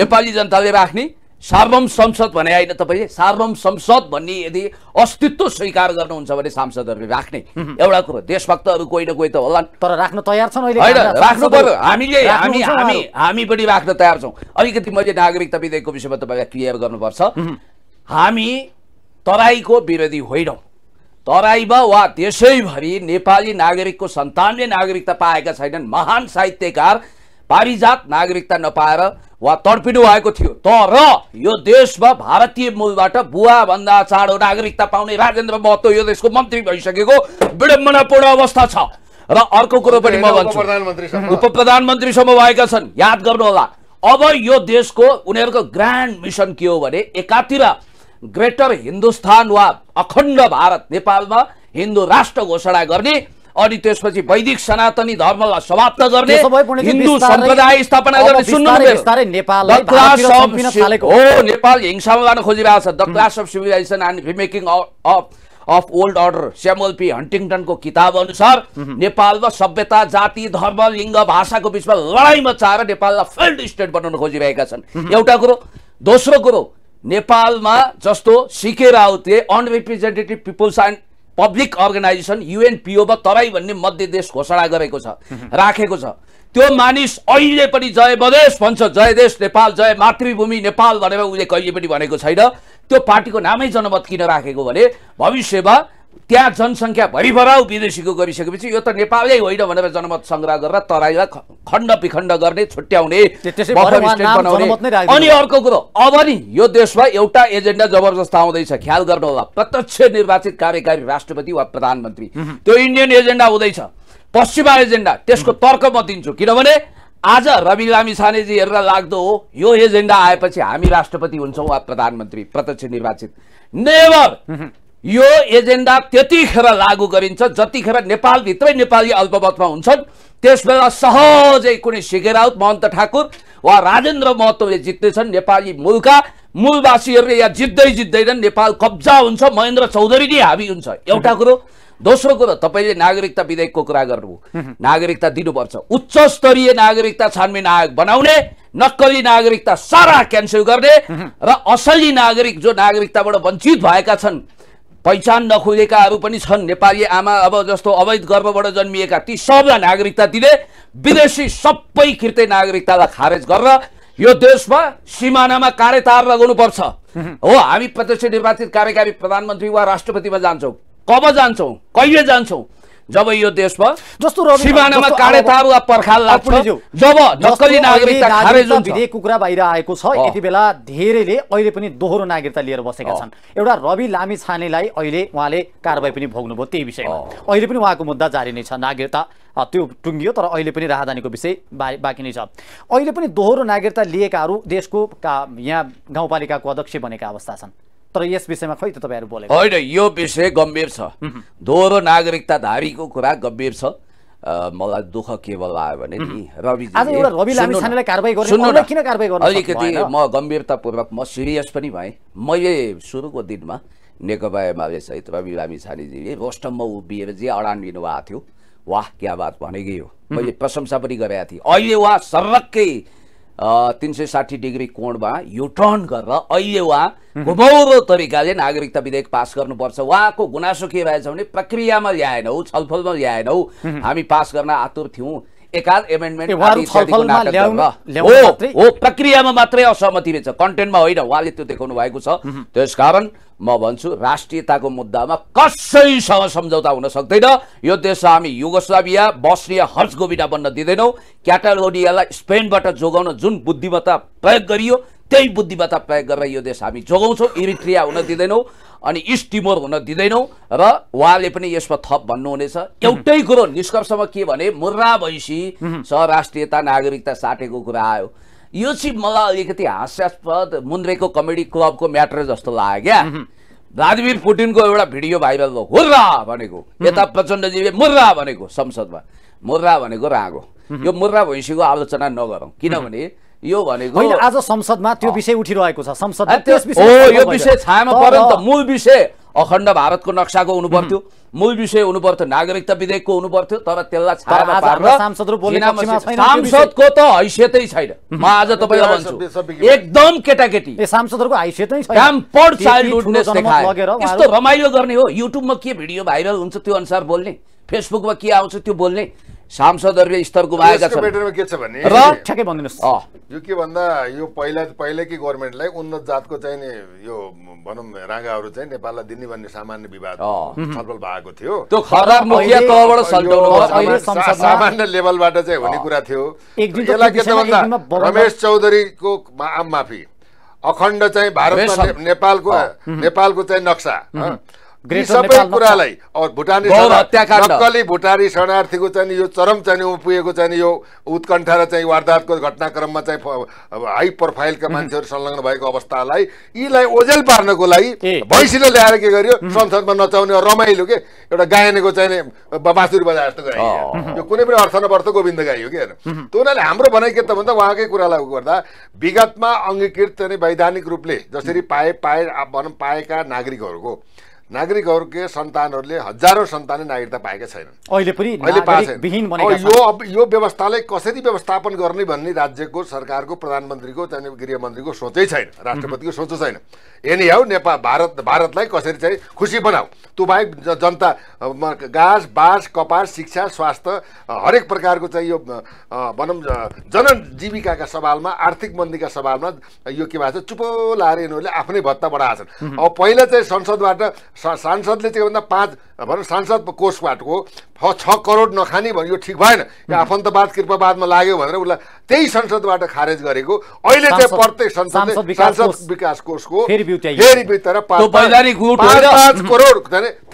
नेपाली जनताले राख्ने सार्वम संसद भने होइन तपाईँले सार्वम संसद भन्ने यदि अस्तित्व स्वीकार गर्नुहुन्छ भने सांसदहरूले राख्ने एउटा कुरो देशभक्तहरू कोही न कोही त होला तर राख्न तयार छन् राख्नु पर्यो हामीले हामी हामी हामी पनि राख्न तयार छौँ अलिकति मैले नागरिकता विधेयकको विषयमा तपाईँलाई क्लियर गर्नुपर्छ हामी तराईको विरोधी होइनौँ तराईमा वा देशैभरि नेपाली नागरिकको सन्तानले नागरिकता पाएका छैनन् महान साहित्यकार पारिजात नागरिकता नपाएर वा तडपिनु भएको थियो तर यो देशमा भारतीय मूलबाट बुवाभन्दा चाँडो नागरिकता पाउने राजेन्द्र महतो यो देशको मन्त्री भइसकेको विडम्बनापूर्ण अवस्था छ र अर्को कुरो पनि म भन्छु उप प्रधानमन्त्रीसम्म भएका छन् याद गर्नुहोला अब यो देशको उनीहरूको ग्रान्ड मिसन के हो भने एकातिर ग्रेटर हिन्दुस्तान वा अखण्ड भारत नेपालमा हिन्दू राष्ट्र घोषणा गर्ने अनि त्यसपछि वैदिक सनातनी धर्मलाई समाप्त गर्ने हिन्दू सम्प्रदाय स्थापना गर्ने सुन्नु हो नेपाल हिंसामा गर्न खोजिरहेको छ the clash of civilisation and remaking of old order Samuel P हन्टिङटनको किताब अनुसार नेपालमा सभ्यता जाति धर्म लिङ्ग भाषाको बिचमा लडाइँ मचाएर नेपाललाई फेल्ड स्टेट बनाउन खोजिरहेका छन् एउटा कुरो दोस्रो कुरो नेपालमा जस्तो सिके राउतले unrepresentative peoples and public organisation UNPO वा तराई भन्ने मध्य देश घोषणा गरेको छ [LAUGHS] राखेको छ त्यो मानिस अहिले पनि जय बदेश भन्छ जय देश नेपाल जय मातृभूमि नेपाल भनेर उसले कहिले पनि भनेको छैन त्यो पार्टीको नामै जनमत किन राखेको भने भविष्यमा त्यहाँ जनसङ्ख्या भरिभराउ विदेशीको गरिसकेपछि यो त नेपालै होइन भनेर जनमत सङ्ग्रह गरेर तराईलाई खण्ड पिखण्ड गर्ने छुट्याउने अनि अर्को कुरो अब नि यो देशमा एउटा एजेन्डा जबरजस्त आउँदैछ ख्याल गर्नु होला प्रत्यक्ष निर्वाचित कार्यकारी राष्ट्रपति वा प्रधानमन्त्री त्यो इन्डियन एजेन्डा हुँदैछ पश्चिमा एजेन्डा त्यसको तर्क म दिन्छु किनभने आज रवि लामी सानेजी हेरेर लाग्दो हो यो एजेन्डा आएपछि हामी राष्ट्रपति हुन्छौँ वा प्रधानमन्त्री प्रत्यक्ष निर्वाचित नेभर यो एजेन्डा त्यतिखेर लागू गरिन्छ जतिखेर नेपालभित्रै नेपाली अल्पमतमा हुन्छन् त्यसबेला सहजै कुनै राउत महन्त ठाकुर वा राजेन्द्र महतोले जित्नेछन् नेपाली मूलका मूलवासीहरूले या जित्दै जित्दैनन् नेपाल कब्जा हुन्छ महेन्द्र चौधरी नै हाबी हुन्छ एउटा कुरो दोस्रो कुरो तपाईँले नागरिकता विधेयकको कुरा गर्नु नागरिकता दिनुपर्छ उच्च स्तरीय नागरिकता छानबिन आयोग बनाउने नक्कली नागरिकता सारा क्यान्सल गर्ने र असली नागरिक जो नागरिकताबाट वञ्चित भएका छन् पहिचान नखोजेकाहरू पनि छन् नेपाली आमा अब जस्तो अवैध गर्भबाट जन्मिएका ती सबलाई नागरिकता दिने विदेशी सबै कृत्य नागरिकतालाई खारेज गरेर यो देशमा सिमानामा कार्यतार लगाउनुपर्छ हो हामी प्रत्यक्ष निर्वाचित कार्यकारी प्रधानमन्त्री वा राष्ट्रपतिमा जान्छौँ कब जान्छौँ कहिले जान्छौँ जब यो देशमा जस्तो सिमानामा काँडे पर्खाल लाग्छ जब नक्कली नागरिकता खारेज हुन्छ कुकुरा बाहिर आएको छ यति बेला धेरैले अहिले पनि दोहोरो नागरिकता लिएर बसेका छन् एउटा रवि लामी छानेलाई अहिले उहाँले कारवाही पनि भोग्नुभयो त्यही विषयमा अहिले पनि उहाँको मुद्दा जारी नै छ नागरिकता त्यो टुङ्गियो तर अहिले पनि राहदानीको विषय बा बाँकी नै छ अहिले पनि दोहोरो नागरिकता लिएकाहरू देशको का यहाँ गाउँपालिकाको अध्यक्ष बनेका अवस्था छन् तर यस विषयमा खै त तपाईँहरू बोले होइन यो विषय गम्भीर छ दोहोरो नागरिकता धारीको कुरा गम्भीर छ मलाई दुःख केवल आयो भने नि रवि अलिकति म गम्भीरतापूर्वक म सिरियस पनि भएँ मैले सुरुको दिनमा नेकपा एमाले सहित रवि लामी छानेजीले रोस्टममा उभिएर जे अडान लिनुभएको थियो वाह क्या बात भनेकै हो मैले प्रशंसा पनि गरेका थिएँ अहिले उहाँ सर्वक्कै तिन सय साठी डिग्री कोणमा टर्न गरेर अहिले उहाँ घुमौरो तरिकाले नागरिकता विधेयक पास गर्नुपर्छ उहाँको गुनासो के रहेछ भने प्रक्रियामा ल्याएनौ छलफलमा ल्याएनौ हामी पास गर्न आतुर थियौँ एकाद एमेन्डमेन्ट हो प्रक्रियामा मात्रै असहमति रहेछ कन्टेन्टमा होइन उहाँले त्यो देखाउनु भएको छ त्यसकारण म भन्छु राष्ट्रियताको मुद्दामा कसैसँग सम्झौता हुन सक्दैन यो देश हामी युगोस्लाभिया बस्निया हर्जगोबिना बन्न दिँदैनौँ क्याटालोनियालाई स्पेनबाट जोगाउन जुन बुद्धिमत्ता प्रयोग गरियो त्यही बुद्धिबाट प्रयोग गरेर यो देश हामी जोगाउँछौँ इरिट्रिया हुन दिँदैनौँ अनि इस्ट टिमोर हुन दिँदैनौँ र उहाँले पनि यसमा थप भन्नुहुनेछ एउटै कुरो निष्कर्षमा के भने मुर्रा भैँसी सहराष्ट्रियता नागरिकता साटेको कुरा आयो यो चाहिँ मलाई अलिकति हास्यास्पद मुन्द्रेको कमेडी क्लबको म्याटर जस्तो लाग्यो क्या भ्लादिमिर पुटिनको एउटा भिडियो भाइरल भयो हुर्रा भनेको यता प्रचण्डजीले मुर्रा भनेको संसदमा मुर्रा भनेको रागो यो मुर्रा भैँसीको आलोचना नगरौँ किनभने यो भनेको आज संसदमा त्यो विषय उठिरहेको छ संसदमा विषय यो विषय छायामा पऱ्यो नि त मूल विषय अखण्ड भारतको नक्साको हुनु पर्थ्यो मूल विषय हुनु पर्थ्यो नागरिकता विधेयकको हुनु पर्थ्यो तर त्यसलाई छायामा पारेर सांसदको त हैसियतै छैन म आज तपाईँलाई भन्छु एकदम केटाकेटी सांसदहरूको छैन चाइल्डहुडनेस यस्तो रमाइलो गर्ने हो युट्युबमा के भिडियो भाइरल हुन्छ त्यो अनुसार बोल्ने फेसबुकमा के आउँछ त्यो बोल्ने सांसदहरूले स्तरको भएका छन् र ठ्याक्कै भनिदिनुहोस् यो के भन्दा यो पहिला पहिलेकै गभर्मेन्टलाई उन्नत जातको चाहिँ नि यो भनौँ राँगाहरू चाहिँ नेपाललाई दिने भन्ने सामान्य विवाद छलफल भएको थियो त्यो खराब सल्टाउनु सामान्य लेभलबाट चाहिँ हुने कुरा थियो के भन्दा रमेश चौधरीको आम माफी अखण्ड चाहिँ भारत नेपालको नेपालको चाहिँ नक्सा सबै कुरालाई अब भुटानी नक्कली भुटानी शरणार्थीको चाहिँ यो चरम चाहिँ पुगेको चाहिँ यो उत्कण्ठा र चाहिँ वारदातको घटनाक्रममा चाहिँ हाई प्रोफाइलका मान्छेहरू संलग्न भएको अवस्थालाई यीलाई ओझेल पार्नको लागि भैँसीले ल्याएर के गर्यो संसदमा नचाउने रमाइलो के एउटा गायनको चाहिँ बाँसुरी बजाए जस्तो गायो यो कुनै पनि अर्थ नपर्थ गोविन्द गाई हो कि होइन त उनीहरूले हाम्रो भनाइ के त भन्दा उहाँकै कुरालाई गर्दा विगतमा अङ्गीकृत चाहिँ वैधानिक रूपले जसरी पाए पाए भनौँ पाएका नागरिकहरूको नागरिकहरूकै सन्तानहरूले हजारौँ सन्तानले नागरिकता पाएका छैनन् अहिले पनि अहिले पाएको यो अब यो व्यवस्थालाई कसरी व्यवस्थापन गर्ने भन्ने राज्यको सरकारको प्रधानमन्त्रीको चाहिँ गृहमन्त्रीको सोचै छैन राष्ट्रपतिको सोचो छैन एनी हौ नेपाल भारत भारतलाई कसरी चाहिँ खुसी बनाऊ त्यो बाहेक जनता गाँस बाँस कपास शिक्षा स्वास्थ्य हरेक प्रकारको चाहिँ यो भनौँ जनजीविकाका सवालमा आर्थिक मन्दीका सवालमा यो के भएको छ चुपो लाएर यिनीहरूले आफ्नै भत्ता बढाएछन् अब पहिला चाहिँ संसदबाट सांसदले भन्दा पाँच भनौँ सांसद कोषबाटको छ करोड नखाने भने यो ठिक भएन यो आफन्तवाद कृपावादमा लाग्यो भनेर उसलाई त्यही संसदबाट खारेज गरेको अहिले चाहिँ प्रत्येक संसदले सांसद विकास कोषको फेरि पाँच करोड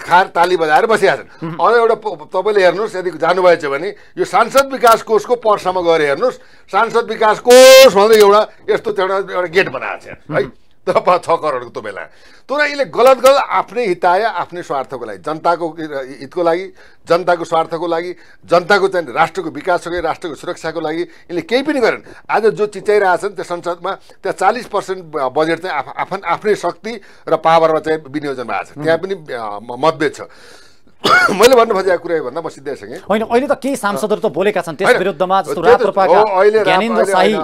खार ताली बजाएर बसिहाल्छन् छन् एउटा तपाईँले हेर्नुहोस् यदि जानुभएछ भने यो सांसद विकास कोषको पर्सामा गएर हेर्नुहोस् सांसद विकास कोष भन्दै एउटा यस्तो एउटा एउटा गेट बनाएको छ है तपाईँ छ करोडको त बेला तर यसले गलत गलत आफ्नै हिताय आफ्नै स्वार्थको लागि जनताको हितको लागि जनताको स्वार्थको लागि जनताको चाहिँ राष्ट्रको विकासको लागि राष्ट्रको सुरक्षाको लागि यसले केही पनि गरेन आज जो चिच्याइरहेछन् त्यो संसदमा त्यहाँ चालिस पर्सेन्ट बजेट चाहिँ आफ्नै शक्ति र पावरमा चाहिँ विनियोजन भएको छ त्यहाँ पनि मतभेद छ [COUGHS] मैले भन्नु खोजेको कुरा भन्दा म सिद्धाइसकेँ होइन अहिले त केही सांसदहरू त बोलेका छन् त्यस विरुद्धमा जस्तो राप्रपाका ज्ञानेन्द्र शाही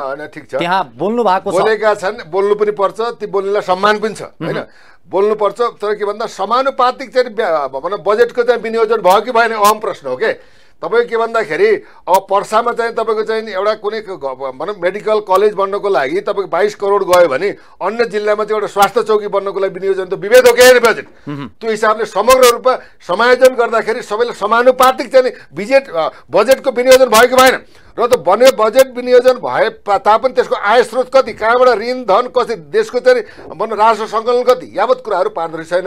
त्यहाँ बोल्नु भएको बोलेका छन् बोल्नु पनि पर्छ ती बोल्नेलाई सम्मान पनि छ होइन बोल्नुपर्छ तर के भन्दा समानुपातिक चाहिँ भनौँ बजेटको चाहिँ विनियोजन भयो कि भएन अहम प्रश्न हो के तपाईँ के भन्दाखेरि अब पर्सामा चाहिँ तपाईँको चाहिँ एउटा कुनै भनौँ मेडिकल कलेज बन्नको लागि तपाईँको बाइस करोड गयो भने अन्य जिल्लामा चाहिँ एउटा स्वास्थ्य चौकी बन्नको लागि विनियोजन त विभेद हो क्या बजेट त्यो हिसाबले समग्र रूपमा समायोजन गर्दाखेरि सबैलाई समानुपातिक चाहिँ बिजेट बजेटको विनियोजन भएको भएन र त भने बजेट विनियोजन भए तापनि त्यसको आय स्रोत कति कहाँबाट ऋण धन कति देशको चाहिँ भनौँ राष्ट्र सङ्कलन कति यावत कुराहरू पार्दो छैन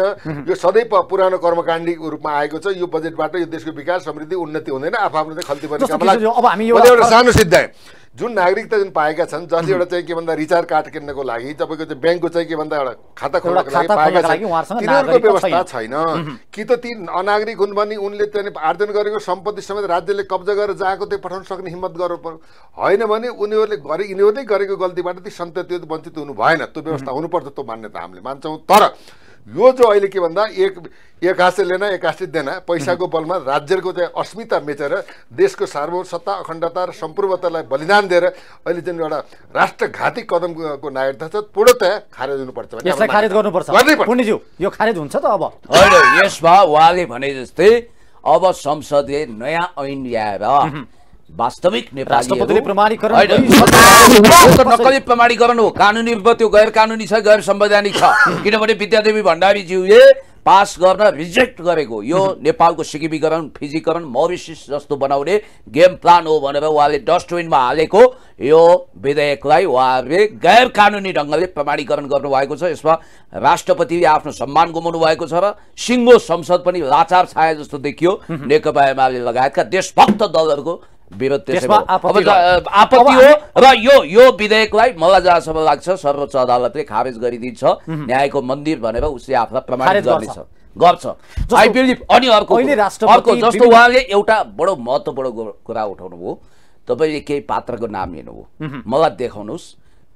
यो सधैँ पुरानो कर्मकाण्डी रूपमा आएको छ यो बजेटबाट यो देशको विकास समृद्धि उन्नति हुँदैन आफ्नो खल्ती अब हामी एउटा सानो सिद्धान्त जुन नागरिकता जुन पाएका छन् जसले एउटा चाहिँ के भन्दा रिचार्ज कार्ड किन्नको लागि तपाईँको चाहिँ ब्याङ्कको चाहिँ के भन्दा एउटा खाता खोल्नको लागि पाएका छन् तिनीहरूको व्यवस्था छैन कि त ती अनागरिक हुन् भने उनले त्यहाँनिर आर्जन गरेको सम्पत्ति समेत राज्यले कब्जा गरेर जहाँको त्यो पठाउन सक्ने हिम्मत गर्नु पर्यो होइन भने उनीहरूले गरे यिनीहरूले गरेको गल्तीबाट ती सन्तति वञ्चित हुनु भएन त्यो व्यवस्था हुनुपर्छ त्यो मान्यता हामीले मान्छौँ तर यो जो अहिले के भन्दा एक एक हाँसे लेना एक हाँसे देना पैसाको बलमा राज्यको चाहिँ अस्मिता मेचेर देशको सार्वभौम सत्ता अखण्डता र सम्पूर्णतालाई बलिदान दिएर अहिले जुन एउटा राष्ट्रघाती कदमको नागरिकता छ पूर्णतया खारेज हुनुपर्छ खारेज गर्नुपर्छ यो खारेज हुन्छ त अब होइन यसमा उहाँले भने जस्तै अब संसदले नयाँ ऐन ल्याएर वास्तविक राष्ट्रपतिले प्रमाणीकरण नक्कली प्रमाणीकरण हो कानुनी रूपमा त्यो गैर कानुनी छ गैर संवैधानिक छ [LAUGHS] किनभने विद्यादेवी भण्डारीज्यूले पास गर्न रिजेक्ट गरेको यो [LAUGHS] नेपालको सिकिमीकरण फिजिकरण मोरिसिस जस्तो बनाउने गेम प्लान हो भनेर उहाँले डस्टबिनमा हालेको यो विधेयकलाई उहाँहरूले गैर कानुनी ढङ्गले प्रमाणीकरण गर्नुभएको छ यसमा राष्ट्रपतिले आफ्नो सम्मान गुमाउनु भएको छ र सिङ्गो संसद पनि लाचार छाया जस्तो देखियो [LAUGHS] नेकपा एमाले लगायतका देशभक्त दलहरूको विरोध त्यसमा आपत्ति हो र यो यो विधेयकलाई मलाई जहाँसम्म लाग्छ सर्वोच्च अदालतले खारेज गरिदिन्छ न्यायको मन्दिर भनेर उसले आफूलाई प्रमाणित गर्नेछ गर्छ आई बिलिभ अनि अर्को अर्को जस्तो उहाँले एउटा बडो महत्त्वपूर्ण कुरा उठाउनुभयो तपाईँले केही पात्रको नाम लिनुभयो मलाई देखाउनुहोस्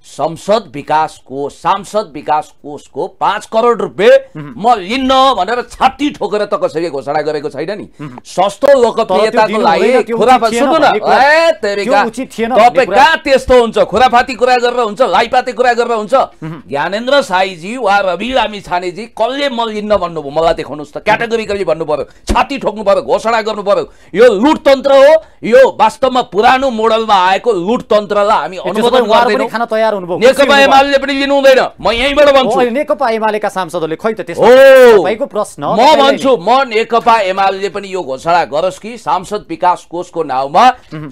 संसद विकास कोष सांसद विकास कोषको पाँच करोड रुपियाँ म लिन्न भनेर छाती ठोकेर त कसैले घोषणा गरेको छैन नि सस्तो लोकप्रियताको लागि त्यस्तो हुन्छ खुराफाती कुरा गरेर हुन्छ लाइपाती कुरा गरेर हुन्छ ज्ञानेन्द्र साईजी वा रवि लामी छानेजी कसले म लिन्न भन्नुभयो मलाई देखाउनुहोस् त क्याटेगोरिकली भन्नु पर्यो छाती ठोक्नु पर्यो घोषणा गर्नु पर्यो यो लुटतन्त्र हो यो वास्तवमा पुरानो मोडलमा आएको लुटतन्त्रलाई हामी अनुमोदन गर्दैनौँ हुनुभयो नेकपा एमाले पनि लिनु हुँदैन म यहीँबाट भन्छु नेकपा एमालेका सांसदहरूले खै त त्यस्तो तपाईँको प्रश्न म भन्छु म नेकपा एमाले पनि यो घोषणा गरोस् कि सांसद विकास कोषको नाउँमा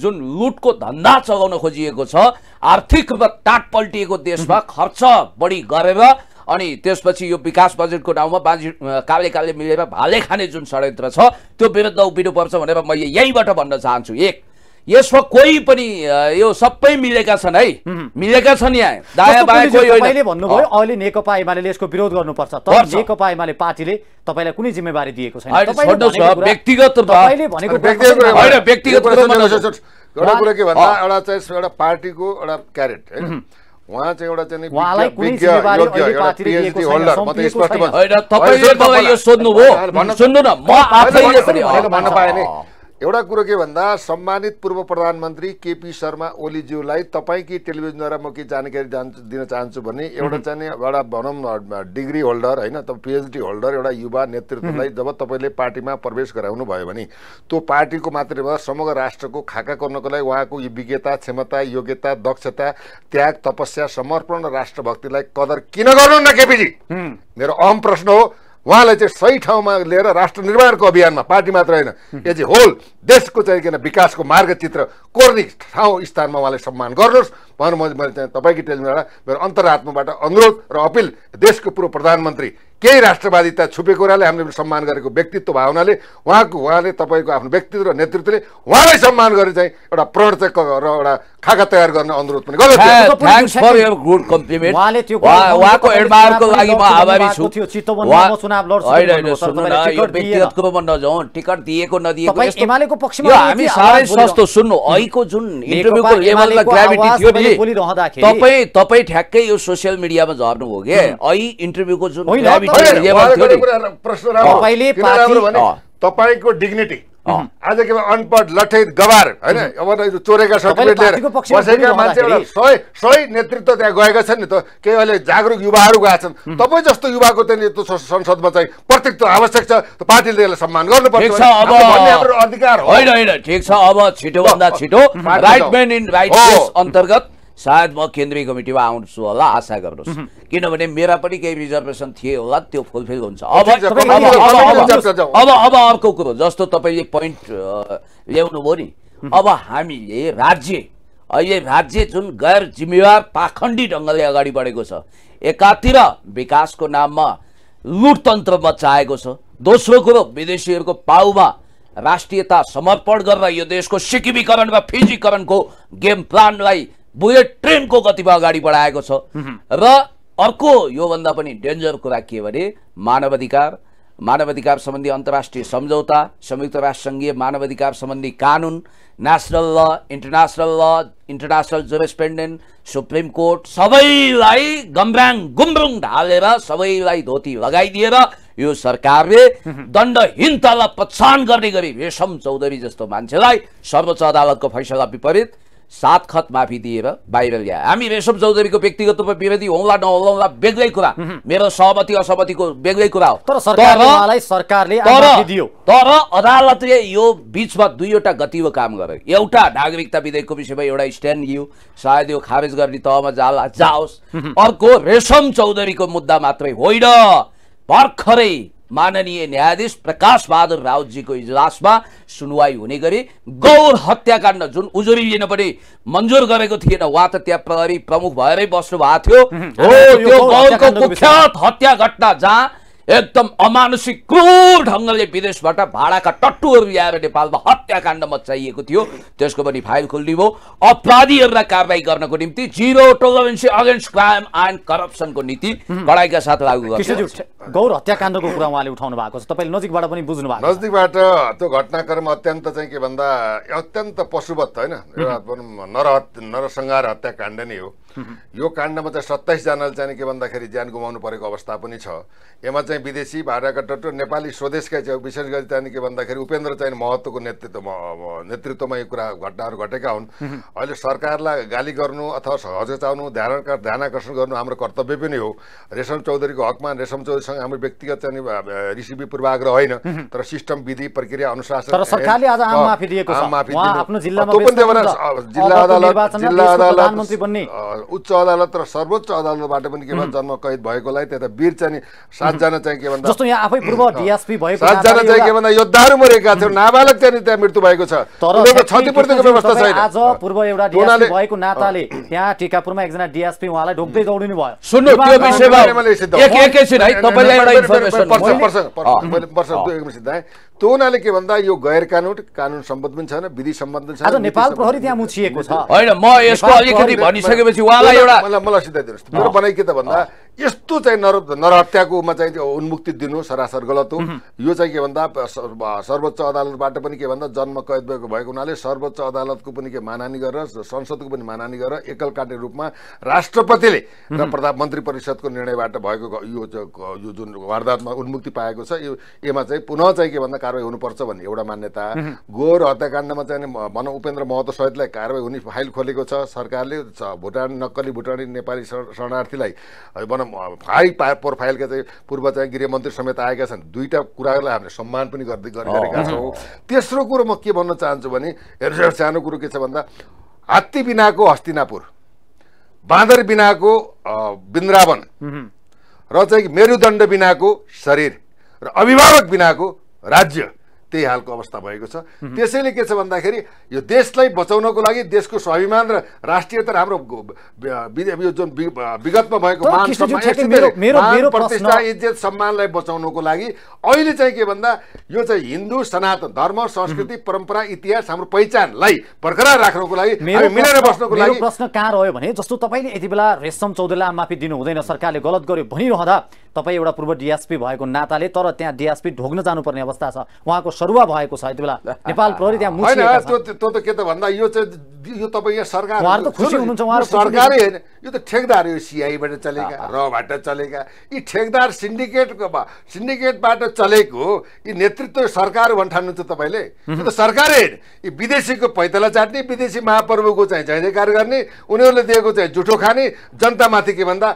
जुन लुटको धन्दा चलाउन खोजिएको छ आर्थिक रूपमा टाट पल्टिएको देशमा खर्च बढी गरेर अनि त्यसपछि यो विकास बजेटको नाउँमा बाजी काले काले मिलेर भाले खाने जुन षड्यन्त्र छ त्यो विरुद्ध उभिनुपर्छ भनेर म यहीँबाट भन्न चाहन्छु एक यसमा कोही पनि यो सबै मिलेका छन् है मिलेका छन् यहाँ दायाँ बायाँ तपाईँले भन्नुभयो अहिले नेकपा एमाले यसको विरोध गर्नुपर्छ तर नेकपा एमाले पार्टीले तपाईँलाई कुनै जिम्मेवारी दिएको छैन व्यक्तिगत व्यक्तिगत एउटा कुरा के भन्दा एउटा चाहिँ एउटा पार्टीको एउटा क्यारेट होइन उहाँ चाहिँ एउटा चाहिँ तपाईँले मलाई यो सोध्नुभयो सुन्नु न म आफैले पनि भन्न पाएँ नि एउटा कुरो के भन्दा सम्मानित पूर्व प्रधानमन्त्री केपी शर्मा ओलीज्यूलाई तपाईँकी टेलिभिजनद्वारा म के जानकारी दिन चाहन्छु भने एउटा चाहिँ एउटा भनौँ न डिग्री होल्डर होइन त पिएचडी होल्डर एउटा युवा नेतृत्वलाई जब तपाईँले पार्टीमा प्रवेश गराउनु भयो भने त्यो पार्टीको मात्रै भएर समग्र राष्ट्रको खाका गर्नको लागि उहाँको विज्ञता क्षमता योग्यता दक्षता त्याग तपस्या समर्पण र राष्ट्रभक्तिलाई कदर किन गर्नुहुन्न केपीजी मेरो अहम प्रश्न हो उहाँलाई चाहिँ सही ठाउँमा लिएर राष्ट्र निर्माणको अभियानमा पार्टी मात्र होइन एज ए होल देशको चाहिँ किन विकासको मार्गचित्र कोर्ने ठाउँ स्थानमा उहाँलाई सम्मान गर्नुहोस् भनेर मैले मैले चाहिँ तपाईँकै टेलिभिजनबाट मेरो अन्तरात्माबाट अनुरोध र अपिल देशको पूर्व प्रधानमन्त्री केही राष्ट्रवादिता छुपेको कुरालाई हामीले सम्मान गरेको व्यक्तित्व भावनाले उहाँको उहाँले तपाईँको आफ्नो व्यक्तित्व र नेतृत्वले उहाँलाई सम्मान गरेर चाहिँ एउटा प्रवर्तक र एउटा खाका तयार गर्न अनुरोध पनि फर गुड कम्प्लिमेन्ट लागि म आभारी छु गर्नु टिकट दिएको नदिएको हामी साह्रै सस्तो सुन्नु अहिलेको जुन इन्टरभ्यूको लेभलमा ग्राभिटी थियो नि तपाईँ तपाईँ ठ्याक्कै यो सोसियल मिडियामा झर्नुभयो कि अहि इन्टरभ्यूको जुन ग्राभिटी प्रश्न तपाईँको डिग्निटी आज के अनपढ लठै गवार होइन अब चोरेका सर्टिफिकेट लिएर बसेका मान्छेहरू सय सय नेतृत्व त्यहाँ गएका छन् नि त केही अहिले जागरुक युवाहरू गएका छन् तपाईँ जस्तो युवाको चाहिँ संसदमा चाहिँ प्रत्येक आवश्यक छ पार्टीले त्यसलाई सम्मान गर्नुपर्छ अधिकार होइन होइन ठिक छ अब छिटोभन्दा छिटो राइट म्यान इन राइट अन्तर्गत सायद म केन्द्रीय कमिटीमा आउँछु होला आशा गर्नुहोस् किनभने मेरा पनि केही रिजर्भेसन थिए होला त्यो फुलफिल हुन्छ अब अब अब अर्को कुरो जस्तो तपाईँले पोइन्ट ल्याउनुभयो नि अब हामीले राज्य अहिले राज्य जुन गैर जिम्मेवार पाखण्डी ढङ्गले अगाडि बढेको छ एकातिर विकासको नाममा लुटतन्त्र मचाएको छ दोस्रो कुरो विदेशीहरूको पाउमा राष्ट्रियता समर्पण गरेर यो देशको सिक्किमीकरण र फिजीकरणको गेम प्लानलाई बुलेट ट्रेनको गतिमा अगाडि बढाएको छ र अर्को योभन्दा पनि डेन्जर कुरा के भने मानवाधिकार अधिकार सम्बन्धी अन्तर्राष्ट्रिय सम्झौता संयुक्त राष्ट्र राष्ट्रसङ्घीय अधिकार सम्बन्धी कानुन नेसनल ल इन्टरनेसनल ल इन्टरनेसनल जुरेस्पेन्डेन्ट सुप्रिम कोर्ट सबैलाई गम्ब्राङ गुम्रुङ ढालेर सबैलाई धोती लगाइदिएर यो सरकारले दण्डहीनतालाई प्रोत्साहन गर्ने गरी रेशम चौधरी जस्तो मान्छेलाई सर्वोच्च अदालतको फैसला विपरीत सात खत माफी दिएर बाहिर ल्याए हामी रेशम चौधरीको व्यक्तिगत रूपमा विरोधी होला नहौला बेग्लै कुरा मेरो सहमति असहमतिको बेग्लै कुरा हो तर सरकारले तर अदालतले यो बिचमा दुईवटा गतिको काम गरे एउटा नागरिकता विधेयकको विषयमा एउटा स्ट्यान्ड लियो सायद यो खारेज गर्ने तहमा जाला जाओस् अर्को रेशम चौधरीको मुद्दा मात्रै होइन भर्खरै माननीय न्यायाधीश प्रकाश बहादुर राउतजीको इजलासमा सुनवाई हुने गरी गौर हत्याकाण्ड जुन लिन पनि मन्जुर गरेको थिएन उहाँ त त्यहाँ प्रहरी प्रमुख भएरै बस्नु भएको थियो हो त्यो कुख्यात हत्या घटना जहाँ एकदम अमानसिक क्रूर ढङ्गले विदेशबाट भाडाका टट्टुहरू ल्याएर नेपालमा हत्याकाण्ड मचाइएको थियो त्यसको पनि फाइल खोल्ने भयो अपराधीहरूलाई कारवाही गर्नको निम्ति zero tolerance against crime and करप्सनको नीति कडाइका साथ लागू गर्छ गौर हत्याकाण्डको कुरा उहाँले उठाउनु भएको छ तपाईँले नजिकबाट पनि बुझ्नु भएको नजिकबाट त्यो घटनाक्रम अत्यन्त चाहिँ के भन्दा अत्यन्त पशुवत होइन नर भनौँ हत्याकाण्ड नै हो यो काण्डमा चाहिँ सत्ताइसजनाले चाहिँ के भन्दाखेरि ज्यान गुमाउनु परेको अवस्था पनि छ यसमा चाहिँ चाहिँ विदेशी डक्टर नेपाली स्वदेशका चाहिँ विशेष गरी त्यहाँदेखि के भन्दाखेरि उपेन्द्र चाहिँ महत्त्वको नेतृत्वमा नेतृत्वमा यो कुरा घटनाहरू घटेका हुन् अहिले सरकारलाई गाली गर्नु अथवा हजचाउनु ध्यानका आकर्षण गर्नु हाम्रो कर्तव्य पनि हो रेशम चौधरीको हकमा रेशम चौधरीसँग हाम्रो व्यक्तिगत चाहिँ पूर्वाग्रह होइन तर सिस्टम विधि प्रक्रिया अनुशासन जिल्ला अदालत जिल्ला अदालत उच्च अदालत र सर्वोच्च अदालतबाट पनि के भन्छ जन्म कैद भएकोलाई त्यता वीर चाहिँ सातजना चाहिँ के भन्दा जस्तो यहाँ आफै पूर्व डिएसपी भएको सातजना चाहिँ के भन्दा योद्धाहरू मरेका थियो नाबालक चाहिँ त्यहाँ मृत्यु भएको छ तर क्षतिपूर्तिको व्यवस्था छैन आज पूर्व एउटा डिएसपी भएको नाताले त्यहाँ टिकापुरमा एकजना डिएसपी उहाँलाई ढोक्दै दौडिनु भयो सुन्नु त्यो विषयमा एक एकैछिन है तपाईँलाई एउटा इन्फर्मेसन पर्छ पर्छ पर्छ एक मिनट सिद्धाए त्यो हुनाले के भन्दा यो गैर कानुन कानुन सम्बन्ध पनि छैन विधि सम्बन्ध पनि छैन नेपाल प्रहरी त्यहाँ मुछिएको छ होइन म यसको अलिकति भनिसकेपछि उहाँलाई एउटा मलाई मलाई दिनुहोस् मेरो बनाइ के त भन्दा यस्तो चाहिँ नर नरहत्याकोमा चाहिँ उन्मुक्ति दिनु सरासर गलत हो यो चाहिँ के भन्दा सर्वोच्च अदालतबाट पनि के भन्दा जन्म कैद भएको भएको हुनाले सर्वोच्च अदालतको पनि के मानहानी गरेर संसदको पनि मानहानी गरेर एकल काटे रूपमा राष्ट्रपतिले र प्रधानमन्त्री परिषदको निर्णयबाट भएको यो यो जुन वार्दातमा उन्मुक्ति पाएको छ यो यसमा चाहिँ पुनः चाहिँ के भन्दा कारवाही हुनुपर्छ भन्ने एउटा मान्यता गोर हत्याकाण्डमा चाहिँ भनौँ उपेन्द्र महतो सहितलाई कारवाही हुने फाइल खोलेको छ सरकारले भुटान नक्कली भुटानी नेपाली शरणार्थीलाई भनौँ हाई प्रोफाइलका चाहिँ पूर्व चाहिँ गृहमन्त्री समेत आएका छन् दुईवटा कुरालाई हामीले सम्मान पनि गर्दै गरिरहेका छौँ तेस्रो कुरो म के भन्न चाहन्छु भने हेर्नुहोस् सानो कुरो के छ भन्दा हात्ती बिनाको हस्तिनापुर बाँदर बिनाको वृन्दावन र चाहिँ मेरुदण्ड बिनाको शरीर र अभिभावक बिनाको राज्य त्यही हालको अवस्था भएको छ त्यसैले के छ भन्दाखेरि यो देशलाई बचाउनको लागि देशको स्वाभिमान र राष्ट्रियता हाम्रो यो जुन विगतमा भएको मान प्रतिष्ठा इज्जत सम्मानलाई बचाउनको लागि अहिले चाहिँ के भन्दा यो चाहिँ हिन्दू सनातन धर्म संस्कृति परम्परा इतिहास हाम्रो पहिचानलाई बरकरार राख्नको लागि मिलेर बस्नको लागि प्रश्न कहाँ रह्यो भने जस्तो तपाईँले यति बेला रेशम चौधरीलाई माफी दिनु हुँदैन सरकारले गलत गर्यो भनिरहँदा तपाईँ एउटा पूर्व डिएसपी भएको नाताले तर त्यहाँ डिएसपी ढोग्न जानुपर्ने अवस्था छ उहाँको सरुवा भएको छ यति बेला नेपाल प्रहरी त्यहाँ त्यो त के त भन्दा यो चाहिँ यो तपाईँ यहाँ सरकार त खुसी हुनुहुन्छ सरकारै होइन यो त ठेकदार यो सिआईबाट चलेका रबाट चलेका यी ठेकदार सिन्डिकेटको सिन्डिकेटबाट चलेको यी नेतृत्व सरकार भन्नु ठान्नुहुन्छ तपाईँले यो त सरकारै होइन यी विदेशीको पैतला चाट्ने विदेशी महाप्रभुको चाहिँ जयकार गर्ने उनीहरूले दिएको चाहिँ जुठो खाने जनतामाथि के भन्दा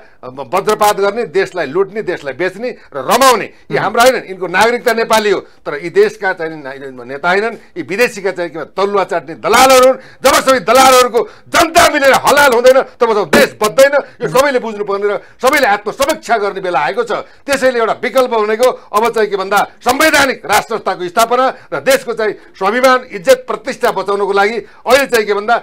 वज्रपात गर्ने देशलाई लुट्ने देशलाई बेच्ने र रमाउने यी हाम्रो होइनन् यिनको नागरिकता नेपाली हो तर यी देशका चाहिँ नेता होइनन् यी विदेशीका चाहिँ के तलुवा चाट्ने दलालहरू हुन् जबसम्म दलालहरूको जनता मिलेर हलाल हुँदैन तबसम्म देश बद्दैन यो सबैले बुझ्नुपर्ने र सबैले आत्मसमीक्षा गर्ने बेला आएको छ त्यसैले एउटा विकल्प भनेको अब चाहिँ के भन्दा संवैधानिक राष्ट्रताको स्थापना र देशको चाहिँ स्वाभिमान इज्जत प्रतिष्ठा बचाउनको लागि अहिले चाहिँ के भन्दा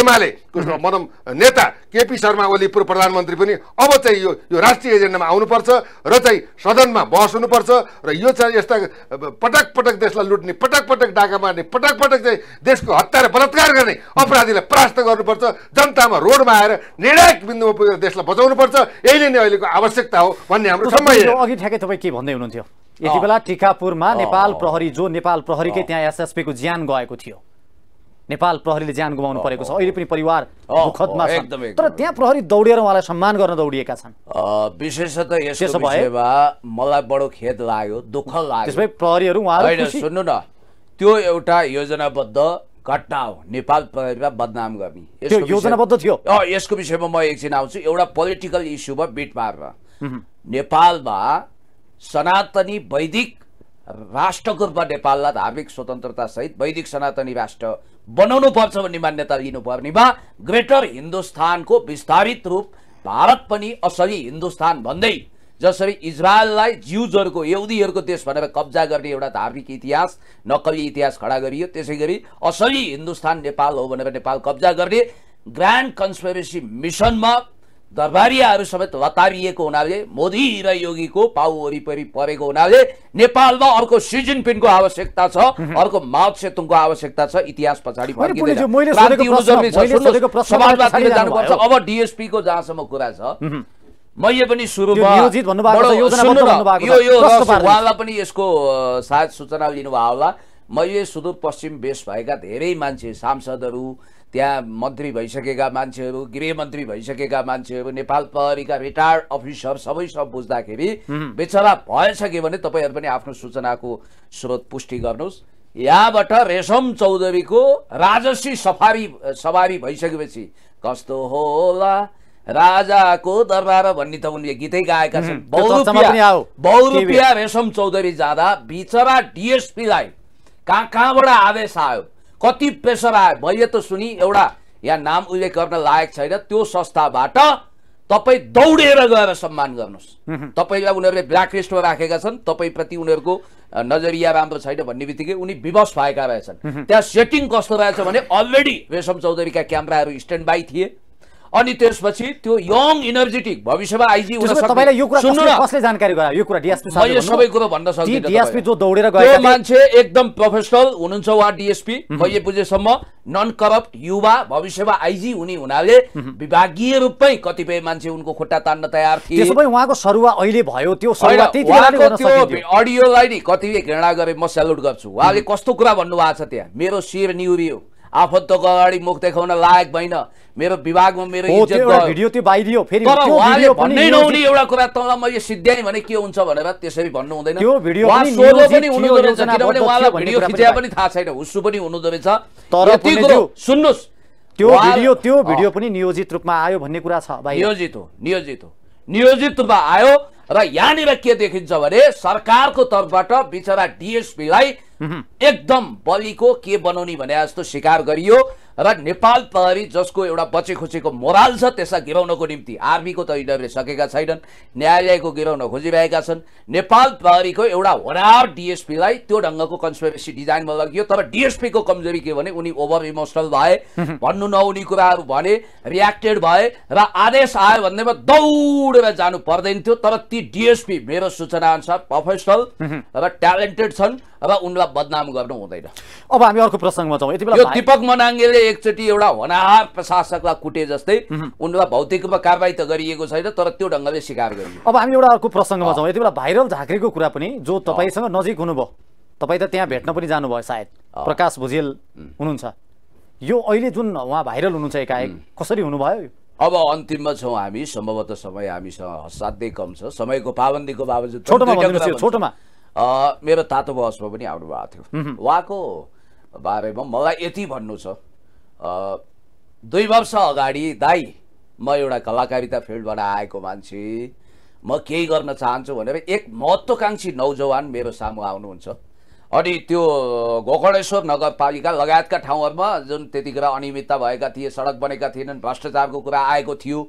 एमाले मनम नेता केपी शर्मा ओली पूर्व प्रधानमन्त्री पनि अब चाहिँ यो यो राष्ट्रिय एजेन्डामा आउनुपर्छ र चाहिँ सदनमा बहस हुनुपर्छ र यो चाहिँ यस्ता पटक पटक देशलाई लुट्ने पटक पटक डाका मार्ने पटक पटक चाहिँ देशको हत्या र बलात्कार गर्ने अपराधीलाई परास्त गर्नुपर्छ जनतामा रोडमा आएर निर्णायक बिन्दुमा पुगेर देशलाई बचाउनुपर्छ यहीले नै अहिलेको आवश्यकता हो भन्ने हाम्रो अघि ठ्याक्कै तपाईँ के भन्दै हुनुहुन्थ्यो यति बेला टिकापुरमा नेपाल प्रहरी जो नेपाल प्रहरीकै त्यहाँ एसएसपीको ज्यान गएको थियो नेपाल प्रहरीले ज्यान गुमाउनु परेको छ अहिले पनि परिवार दुःखदमा छ तर त्यहाँ प्रहरी दौडिएर उहाँलाई सम्मान गर्न दौडिएका छन् विशेषतः यसो विषयमा मलाई बडो खेद लाग्यो दुःख लाग्यो त्यसमै प्रहरीहरू उहाँहरू सुन्नु न त्यो एउटा योजनाबद्ध घटना हो नेपाल प्रहरीमा बदनाम गर्ने त्यो योजनाबद्ध थियो यसको विषयमा म एकछिन आउँछु एउटा पोलिटिकल इस्युमा बिटमारमा नेपालमा सनातनी वैदिक राष्ट्रको रूपमा नेपाललाई धार्मिक स्वतन्त्रतासहित वैदिक सनातनी राष्ट्र बनाउनु पर्छ भन्ने मान्यता लिनुपर्नेमा ग्रेटर हिन्दुस्तानको विस्तारित रूप भारत पनि असली हिन्दुस्तान भन्दै जसरी इजरायललाई ज्युजहरूको यहुदीहरूको देश भनेर कब्जा गर्ने एउटा धार्मिक इतिहास नक्कली इतिहास खडा गरियो त्यसै गरी असली हिन्दुस्तान नेपाल हो भनेर नेपाल कब्जा गर्ने ग्रान्ड कन्सपेरेसी मिसनमा दरबारियाहरू समेत हतारिएको हुनाले मोदी र योगीको पाउ वरिपरि परेको हुनाले नेपालमा अर्को पिनको आवश्यकता छ अर्को माओ सेतुङको आवश्यकता छ इतिहास पछाडि अब डिएसपीको जहाँसम्म कुरा छ मैले पनि सुरुमा उहाँलाई पनि यसको सायद सूचना लिनुभयो होला मैले सुदूरपश्चिम बेस भएका धेरै मान्छे सांसदहरू त्यहाँ मन्त्री भइसकेका मान्छेहरू गृहमन्त्री भइसकेका मान्छेहरू नेपाल प्रहरीका रिटायर्ड अफिसर सबै सब बुझ्दाखेरि बेचरा भइसक्यो भने तपाईँहरू पनि आफ्नो सूचनाको स्रोत पुष्टि गर्नुहोस् यहाँबाट रेशम चौधरीको राजसी सफारी सवारी भइसकेपछि कस्तो होला राजाको दरबार भन्ने त उनले गीतै गाएका छन् बहु रुपियाँ रेशम चौधरी जाँदा बिचरा डिएसपीलाई कहाँ कहाँबाट आदेश आयो कति प्रेसर आयो मैले त सुनि एउटा यहाँ नाम उल्लेख गर्न लायक छैन त्यो संस्थाबाट तपाईँ दौडेर गएर सम्मान गर्नुहोस् तपाईँलाई उनीहरूले ब्ल्याकलिस्टमा राखेका छन् तपाईँप्रति उनीहरूको नजरिया राम्रो छैन भन्ने बित्तिकै उनी विवश भएका रहेछन् त्यहाँ सेटिङ कस्तो रहेछ भने अलरेडी रेशम चौधरीका क्यामराहरू स्ट्यान्ड बाई थिए अनि त्यसपछि त्यो यङ इनर्जेटिक भविष्यमा आइजी हुन सक्छ तपाईलाई यो कुरा कसले जानकारी गरायो यो कुरा डिएसपी साहब मैले सबै कुरा भन्न सक्दिनँ डिएसपी जो दौडेर गयो मान्छे एकदम प्रोफेसनल हुनुहुन्छ उहाँ डिएसपी मैले बुझेसम्म नन करप्ट युवा भविष्यमा आइजी हुने हुनाले विभागीय रूपमै कतिपय मान्छे उनको खुट्टा तान्न तयार थिए त्यसो भए उहाँको सरुवा अहिले भयो त्यो सरुवा त्यति बेला त्यो अडियोलाई नि कतिले घृणा गरे म सेल्युट गर्छु उहाँले कस्तो कुरा भन्नुभएको छ त्यहाँ मेरो शिर निहुरी हो आफन्तको अगाडि मुख देखाउन लायक भएन मेरो विभागमा मेरो इज्जत भिडियो त्यो बाहिरियो फेरि भन्नै नहुने एउटा कुरा तल म यो सिद्ध्याएँ भने के हुन्छ भनेर त्यसरी भन्नु हुँदैन त्यो भिडियो पनि हुनुहुँदो रहेछ किनभने उहाँलाई भिडियो खिचे पनि थाहा छैन हुस्सु पनि हुनुहुँदो रहेछ तर सुन्नुहोस् त्यो भिडियो त्यो भिडियो पनि नियोजित रूपमा आयो भन्ने कुरा छ भाइ नियोजित हो नियोजित हो नियोजित रूपमा आयो र यहाँनिर के देखिन्छ भने सरकारको तर्फबाट बिचरा डिएसपीलाई एकदम को के बनाने भने जो स्वीकार करो र नेपाल प्रहरी जसको एउटा बचे खोचेको मोराल छ त्यसलाई गिराउनको निम्ति आर्मीको त यिनीहरूले सकेका छैनन् न्यायालयको गिराउन खोजिरहेका छन् नेपाल प्रहरीको एउटा होरार डिएसपीलाई त्यो ढङ्गको कन्सपिरेसी डिजाइनमा लगियो तर डिएसपीको कमजोरी के भने उनी ओभर इमोसनल भए [LAUGHS] भन्नु नहुने कुराहरू भने रियाक्टेड भए र आदेश आयो भन्दैमा दौडेर जानु पर्दैन थियो तर ती डिएसपी मेरो सूचनाअनुसार प्रोफेसनल [LAUGHS] र ट्यालेन्टेड छन् र उनलाई बदनाम गर्नु हुँदैन अब हामी अर्को प्रसङ्गमा जाउँ बेला दिपक मनाङ्गेले एकचोटि एउटा होनाहार प्रशासकलाई कुटे जस्तै उनलाई भौतिक रूपमा कारवाही त गरिएको छैन तर त्यो ढङ्गले स्वीकार गरियो अब हामी एउटा अर्को प्रसङ्गमा जाउँ यति बेला भाइरल झाँक्रीको कुरा पनि जो तपाईँसँग नजिक हुनुभयो तपाईँ त त्यहाँ भेट्न पनि जानुभयो सायद प्रकाश भुजेल हुनुहुन्छ यो अहिले जुन उहाँ भाइरल हुनुहुन्छ एकाएक कसरी हुनुभयो अब अन्तिममा छौँ हामी सम्भवतः समय हामीसँग साध्यै कम छ समयको पाबन्दीको बावजुद छोटोमा मेरो तातो बहसमा पनि आउनुभएको थियो उहाँको बारेमा मलाई यति भन्नु छ दुई वर्ष अगाडि दाई म एउटा कलाकारिता फिल्डबाट आएको मान्छे म केही गर्न चाहन्छु भनेर एक महत्त्वकाङ्क्षी नौजवान मेरो सामु आउनुहुन्छ अनि त्यो गोकर्णेश्वर नगरपालिका लगायतका ठाउँहरूमा जुन त्यतिखेर अनियमितता भएका थिए सडक बनेका थिएनन् भ्रष्टाचारको कुरा आएको थियो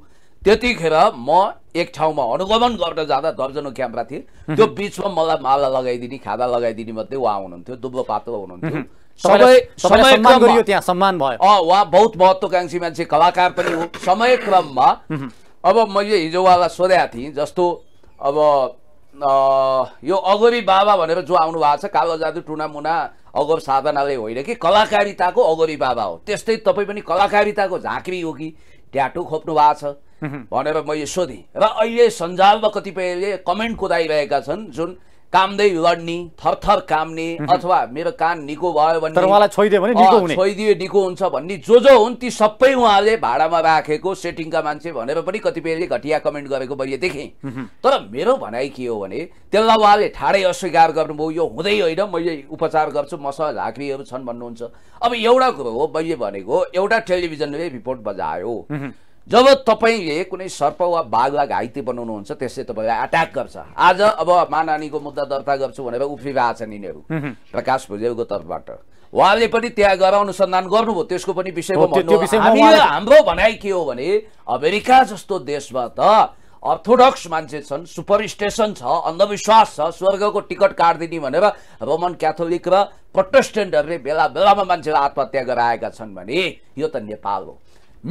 त्यतिखेर म एक ठाउँमा अनुगमन गर्न जाँदा दर्जनौ क्यामरा थिए त्यो बिचमा मलाई माला लगाइदिने खादा लगाइदिने मध्ये उहाँ हुनुहुन्थ्यो दुब्बो पातलो हुनुहुन्थ्यो सबै समय काम गरियो त्यहाँ सम्मान भयो अँ वा बहुत महत्त्वकाङ्क्षी मान्छे कलाकार पनि हो समय क्रममा अब मैले हिजो उहाँलाई सोधेको थिएँ जस्तो अब यो अगोरी बाबा भनेर जो आउनु भएको छ कालो कालोजादु टुनामुना अगोर साधनाले होइन कि कलाकारिताको अगोरी बाबा हो त्यस्तै तपाईँ पनि कलाकारिताको झाँक्री हो कि ट्याटो खोप्नु भएको छ भनेर मैले सोधेँ र अहिले सञ्जालमा कतिपयले कमेन्ट कुदाइरहेका छन् जुन कामदै लड्ने थरथर काम्ने अथवा मेरो कान निको भयो भने छोइदियो निको हुन्छ भन्ने जो जो हुन् ती सबै उहाँले भाडामा राखेको सेटिङका मान्छे भनेर पनि कतिपयले घटिया कमेन्ट गरेको मैले देखेँ तर मेरो भनाइ के हो भने त्यसलाई उहाँले ठाडै अस्वीकार गर्नुभयो यो हुँदै होइन मैले उपचार गर्छु मसँग झाँक्रीहरू छन् भन्नुहुन्छ अब एउटा कुरो हो मैले भनेको एउटा टेलिभिजनले रिपोर्ट बजायो जब तपाईँले कुनै सर्प वा बाघलाई घाइते बनाउनुहुन्छ त्यसले तपाईँलाई एट्याक गर्छ आज अब मानानीको मुद्दा दर्ता गर्छु भनेर उफ्रिरहेका छन् यिनीहरू प्रकाश भुजेलको तर्फबाट उहाँले पनि त्यहाँ गएर अनुसन्धान गर्नुभयो त्यसको पनि विषय हाम्रो भनाइ के हो भने अमेरिका जस्तो देशमा त अर्थोडक्स मान्छे छन् सुपर स्टेसन छ अन्धविश्वास छ स्वर्गको टिकट काटिदिने भनेर रोमन क्याथोलिक र प्रोटेस्टेन्टहरूले बेला बेलामा मान्छेलाई आत्महत्या गराएका छन् भने यो त नेपाल हो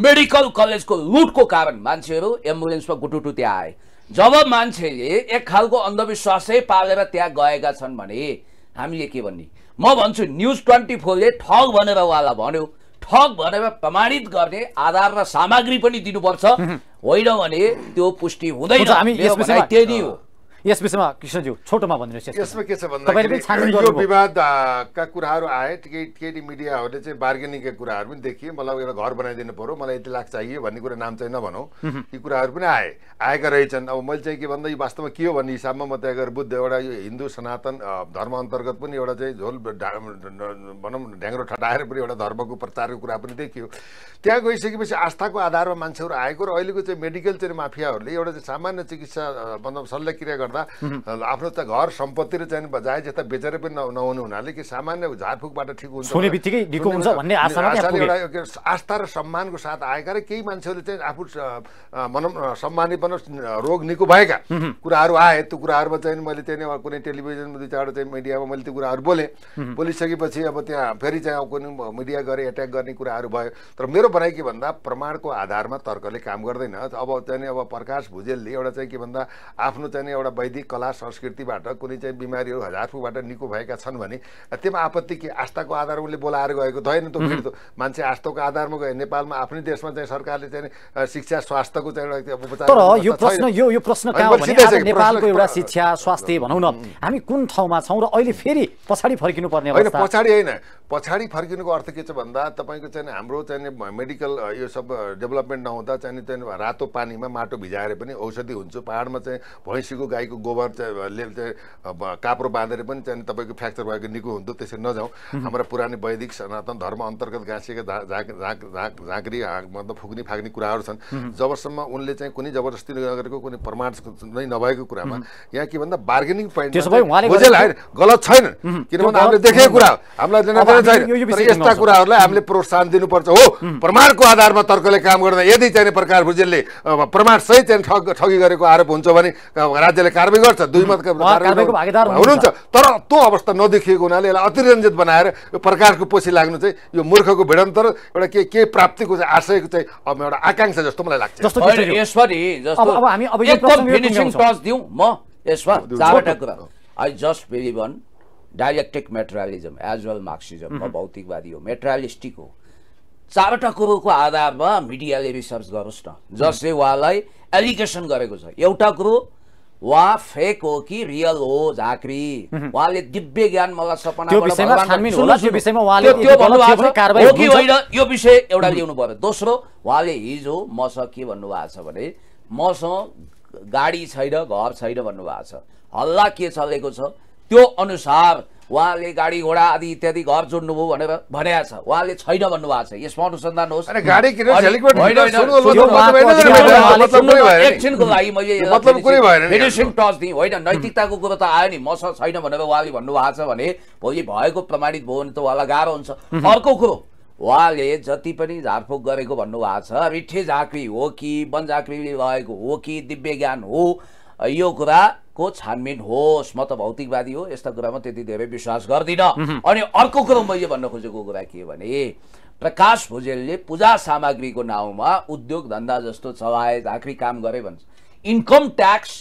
मेडिकल कलेजको लुटको कारण मान्छेहरू एम्बुलेन्समा गुटुटु त्यहाँ आए जब मान्छेले एक खालको अन्धविश्वासै पालेर त्यहाँ गएका छन् भने हामीले के भन्ने म भन्छु न्युज ट्वेन्टी फोरले ठग भनेर उहाँलाई भन्यो ठग भनेर प्रमाणित गर्ने आधार र सामग्री पनि दिनुपर्छ होइन भने त्यो पुष्टि हुँदैन त्यही नै हो यस विषयमा कृष्णज्यू छोटोमा भनिदिनुहोस् यसमा के छ भन्दा यो विवादका कुराहरू आए केही केटी मिडियाहरूले चाहिँ बार्गेनिङका कुराहरू पनि देखिए मलाई एउटा घर बनाइदिनु पऱ्यो मलाई यति लाख चाहियो भन्ने कुरा नाम चाहिँ नभनौँ यी कुराहरू पनि आए आएका रहेछन् अब मैले चाहिँ के भन्दा यो वास्तवमा के हो भन्ने हिसाबमा म त्यहाँ गएर बुद्ध एउटा यो हिन्दू सनातन धर्म अन्तर्गत पनि एउटा चाहिँ झोल भनौँ ढ्याङ्ग्रो ठटाएर पनि एउटा धर्मको प्रचारको कुरा पनि देखियो त्यहाँ गइसकेपछि आस्थाको आधारमा मान्छेहरू आएको र अहिलेको चाहिँ मेडिकल चाहिँ माफियाहरूले एउटा चाहिँ सामान्य चिकित्सा मतलब शल्यक्रिया गर्दा गर्दा आफ्नो त घर सम्पत्ति र चाहिँ जाय जस्ता बेचेर पनि नहुने हुनाले कि सामान्य झारफुकबाट ठिक हुन्छ भन्ने एउटा आस्था र सम्मानको साथ आएका र केही मान्छेहरूले चाहिँ आफू मन सम्मानित रोग निको भएका कुराहरू आए त्यो कुराहरूमा चाहिँ मैले त्यहाँ कुनै टेलिभिजनमा दुई चारवटा चाहिँ मिडियामा मैले त्यो कुराहरू बोलेँ बोलिसकेपछि अब त्यहाँ फेरि चाहिँ कुनै मिडिया गरेँ एट्याक गर्ने कुराहरू भयो तर मेरो भनाइ के भन्दा प्रमाणको आधारमा तर्कले काम गर्दैन अब चाहिँ अब प्रकाश भुजेलले एउटा चाहिँ के भन्दा आफ्नो चाहिँ एउटा वैदिक कला संस्कृतिबाट कुनै चाहिँ बिमारीहरू हजार फुबाट निको भएका छन् भने त्यसमा आपत्ति के आस्थाको आधारमा उसले बोलाएर गएको धैन त फेरि मान्छे आस्थाको आधारमा गयो नेपालमा आफ्नै देशमा चाहिँ सरकारले चाहिँ शिक्षा स्वास्थ्यको चाहिँ तर यो प्रश्न यो यो प्रश्न कहाँ भने नेपालको एउटा शिक्षा स्वास्थ्य भनौँ न हामी कुन ठाउँमा छौँ र अहिले फेरि पछाडि फर्किनु पर्ने होइन पछाडि होइन पछाडि फर्किनुको अर्थ के छ भन्दा तपाईँको चाहिँ हाम्रो चाहिँ मेडिकल यो सब डेभलपमेन्ट नहुँदा चाहिँ रातो पानीमा माटो भिजाएर पनि औषधि हुन्छ पाहाडमा चाहिँ भैँसीको गाई गाईको गोबर काप्रो बाँधेर पनि त्यहाँदेखि तपाईँको फ्र्याक्चर भएको निको हुन्थ्यो त्यसरी नजाउँ हाम्रा पुरानो वैदिक सनातन धर्म अन्तर्गत गाँसिएका झाँक झाँक झाँक झाँक्री मतलब फुक्ने फाक्ने कुराहरू छन् जबसम्म उनले चाहिँ कुनै जबरजस्ती नगरेको कुनै प्रमाण नै नभएको कुरामा यहाँ के भन्दा बार्गेनिङ पोइन्ट गलत छैन किनभने हामीले देखेको कुरा हो हामीलाई छैन यस्ता कुराहरूलाई हामीले प्रोत्साहन दिनुपर्छ हो प्रमाणको आधारमा तर्कले काम गर्दा यदि चाहिँ प्रकार भुजेलले प्रमाणसहित चाहिँ ठग ठगी गरेको आरोप हुन्छ भने राज्यले कारवाही गर्छ दुई मतका भागीदार हुनुहुन्छ तर त्यो अवस्था नदेखिएको हुनाले यसलाई अतिरञ्जित बनाएर यो प्रकारको पछि लाग्नु चाहिँ यो मूर्खको भिडन्तर एउटा के के प्राप्तिको चाहिँ आशयको चाहिँ अब एउटा आकाङ्क्षा जस्तो मलाई लाग्छ दिउँ म यसमा कुरा I just as well Marxism म भौतिकवादी हो मेटेरियलिस्टिक हो चारवटा कुरोको आधारमा मिडियाले रिसर्च गरोस् न जसले उहाँलाई एलिगेसन गरेको छ एउटा कुरो वा फेक हो कि रियल हो झाँक्री उहाँले दिव्य ज्ञान मलाई सपना यो विषय एउटा ल्याउनु पर्यो दोस्रो उहाँले हिजो मसँग के भन्नुभएको छ भने मसँग गाडी छैन घर छैन भन्नुभएको छ हल्ला के चलेको छ त्यो अनुसार उहाँले गाडी घोडा आदि इत्यादि घर जोड्नुभयो भनेर भनेको छ उहाँले छैन भन्नुभएको छ यसमा अनुसन्धान होस् एकछिनको लागि मैले टच दिएँ होइन नैतिकताको कुरो त आयो नि मसँग छैन भनेर उहाँले भन्नुभएको छ भने भोलि भएको प्रमाणित भयो भने त उहाँलाई गाह्रो हुन्छ अर्को कुरो उहाँले जति पनि झारफुक गरेको भन्नुभएको छ रिठे झाँक्री हो कि वन झाँक्रीले भएको हो कि दिव्य ज्ञान हो यो कुराको छानबिन होस् म त भौतिकवादी हो यस्ता कुरामा त्यति धेरै विश्वास गर्दिनँ अनि अर्को कुरो मैले भन्न खोजेको कुरा के भने प्रकाश भुजेलले पूजा सामग्रीको नाउँमा उद्योग धन्दा जस्तो चलाए झाँक्री काम गरे भन्छ इन्कम ट्याक्स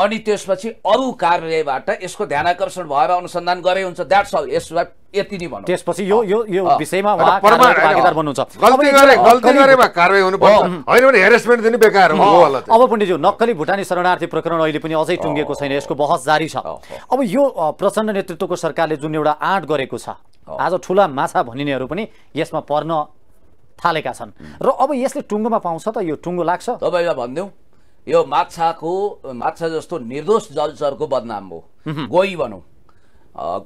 अनि त्यसपछि अरू कार्यबाट यसको ध्यान आकर्षण भएर अनुसन्धान गरे हुन्छ द्याट्स अल यसलाई यति नै भन्नु त्यसपछि यो यो यो विषयमा गल्ती गल्ती गरे गरेमा हुनु भने हेरेसमेन्ट बेकार हो अब पण्डितज्यू नक्कली भुटानी शरणार्थी प्रकरण अहिले पनि अझै टुङ्गेको छैन यसको बहस जारी छ अब यो प्रचण्ड नेतृत्वको सरकारले जुन एउटा आँट गरेको छ आज ठुला माछा भनिनेहरू पनि यसमा पर्न थालेका छन् र अब यसले टुङ्गोमा पाउँछ त यो टुङ्गो लाग्छ तपाईँलाई भनिदिउँ यो माछाको माछा जस्तो निर्दोष जलचरको बदनाम हो गोही भनौँ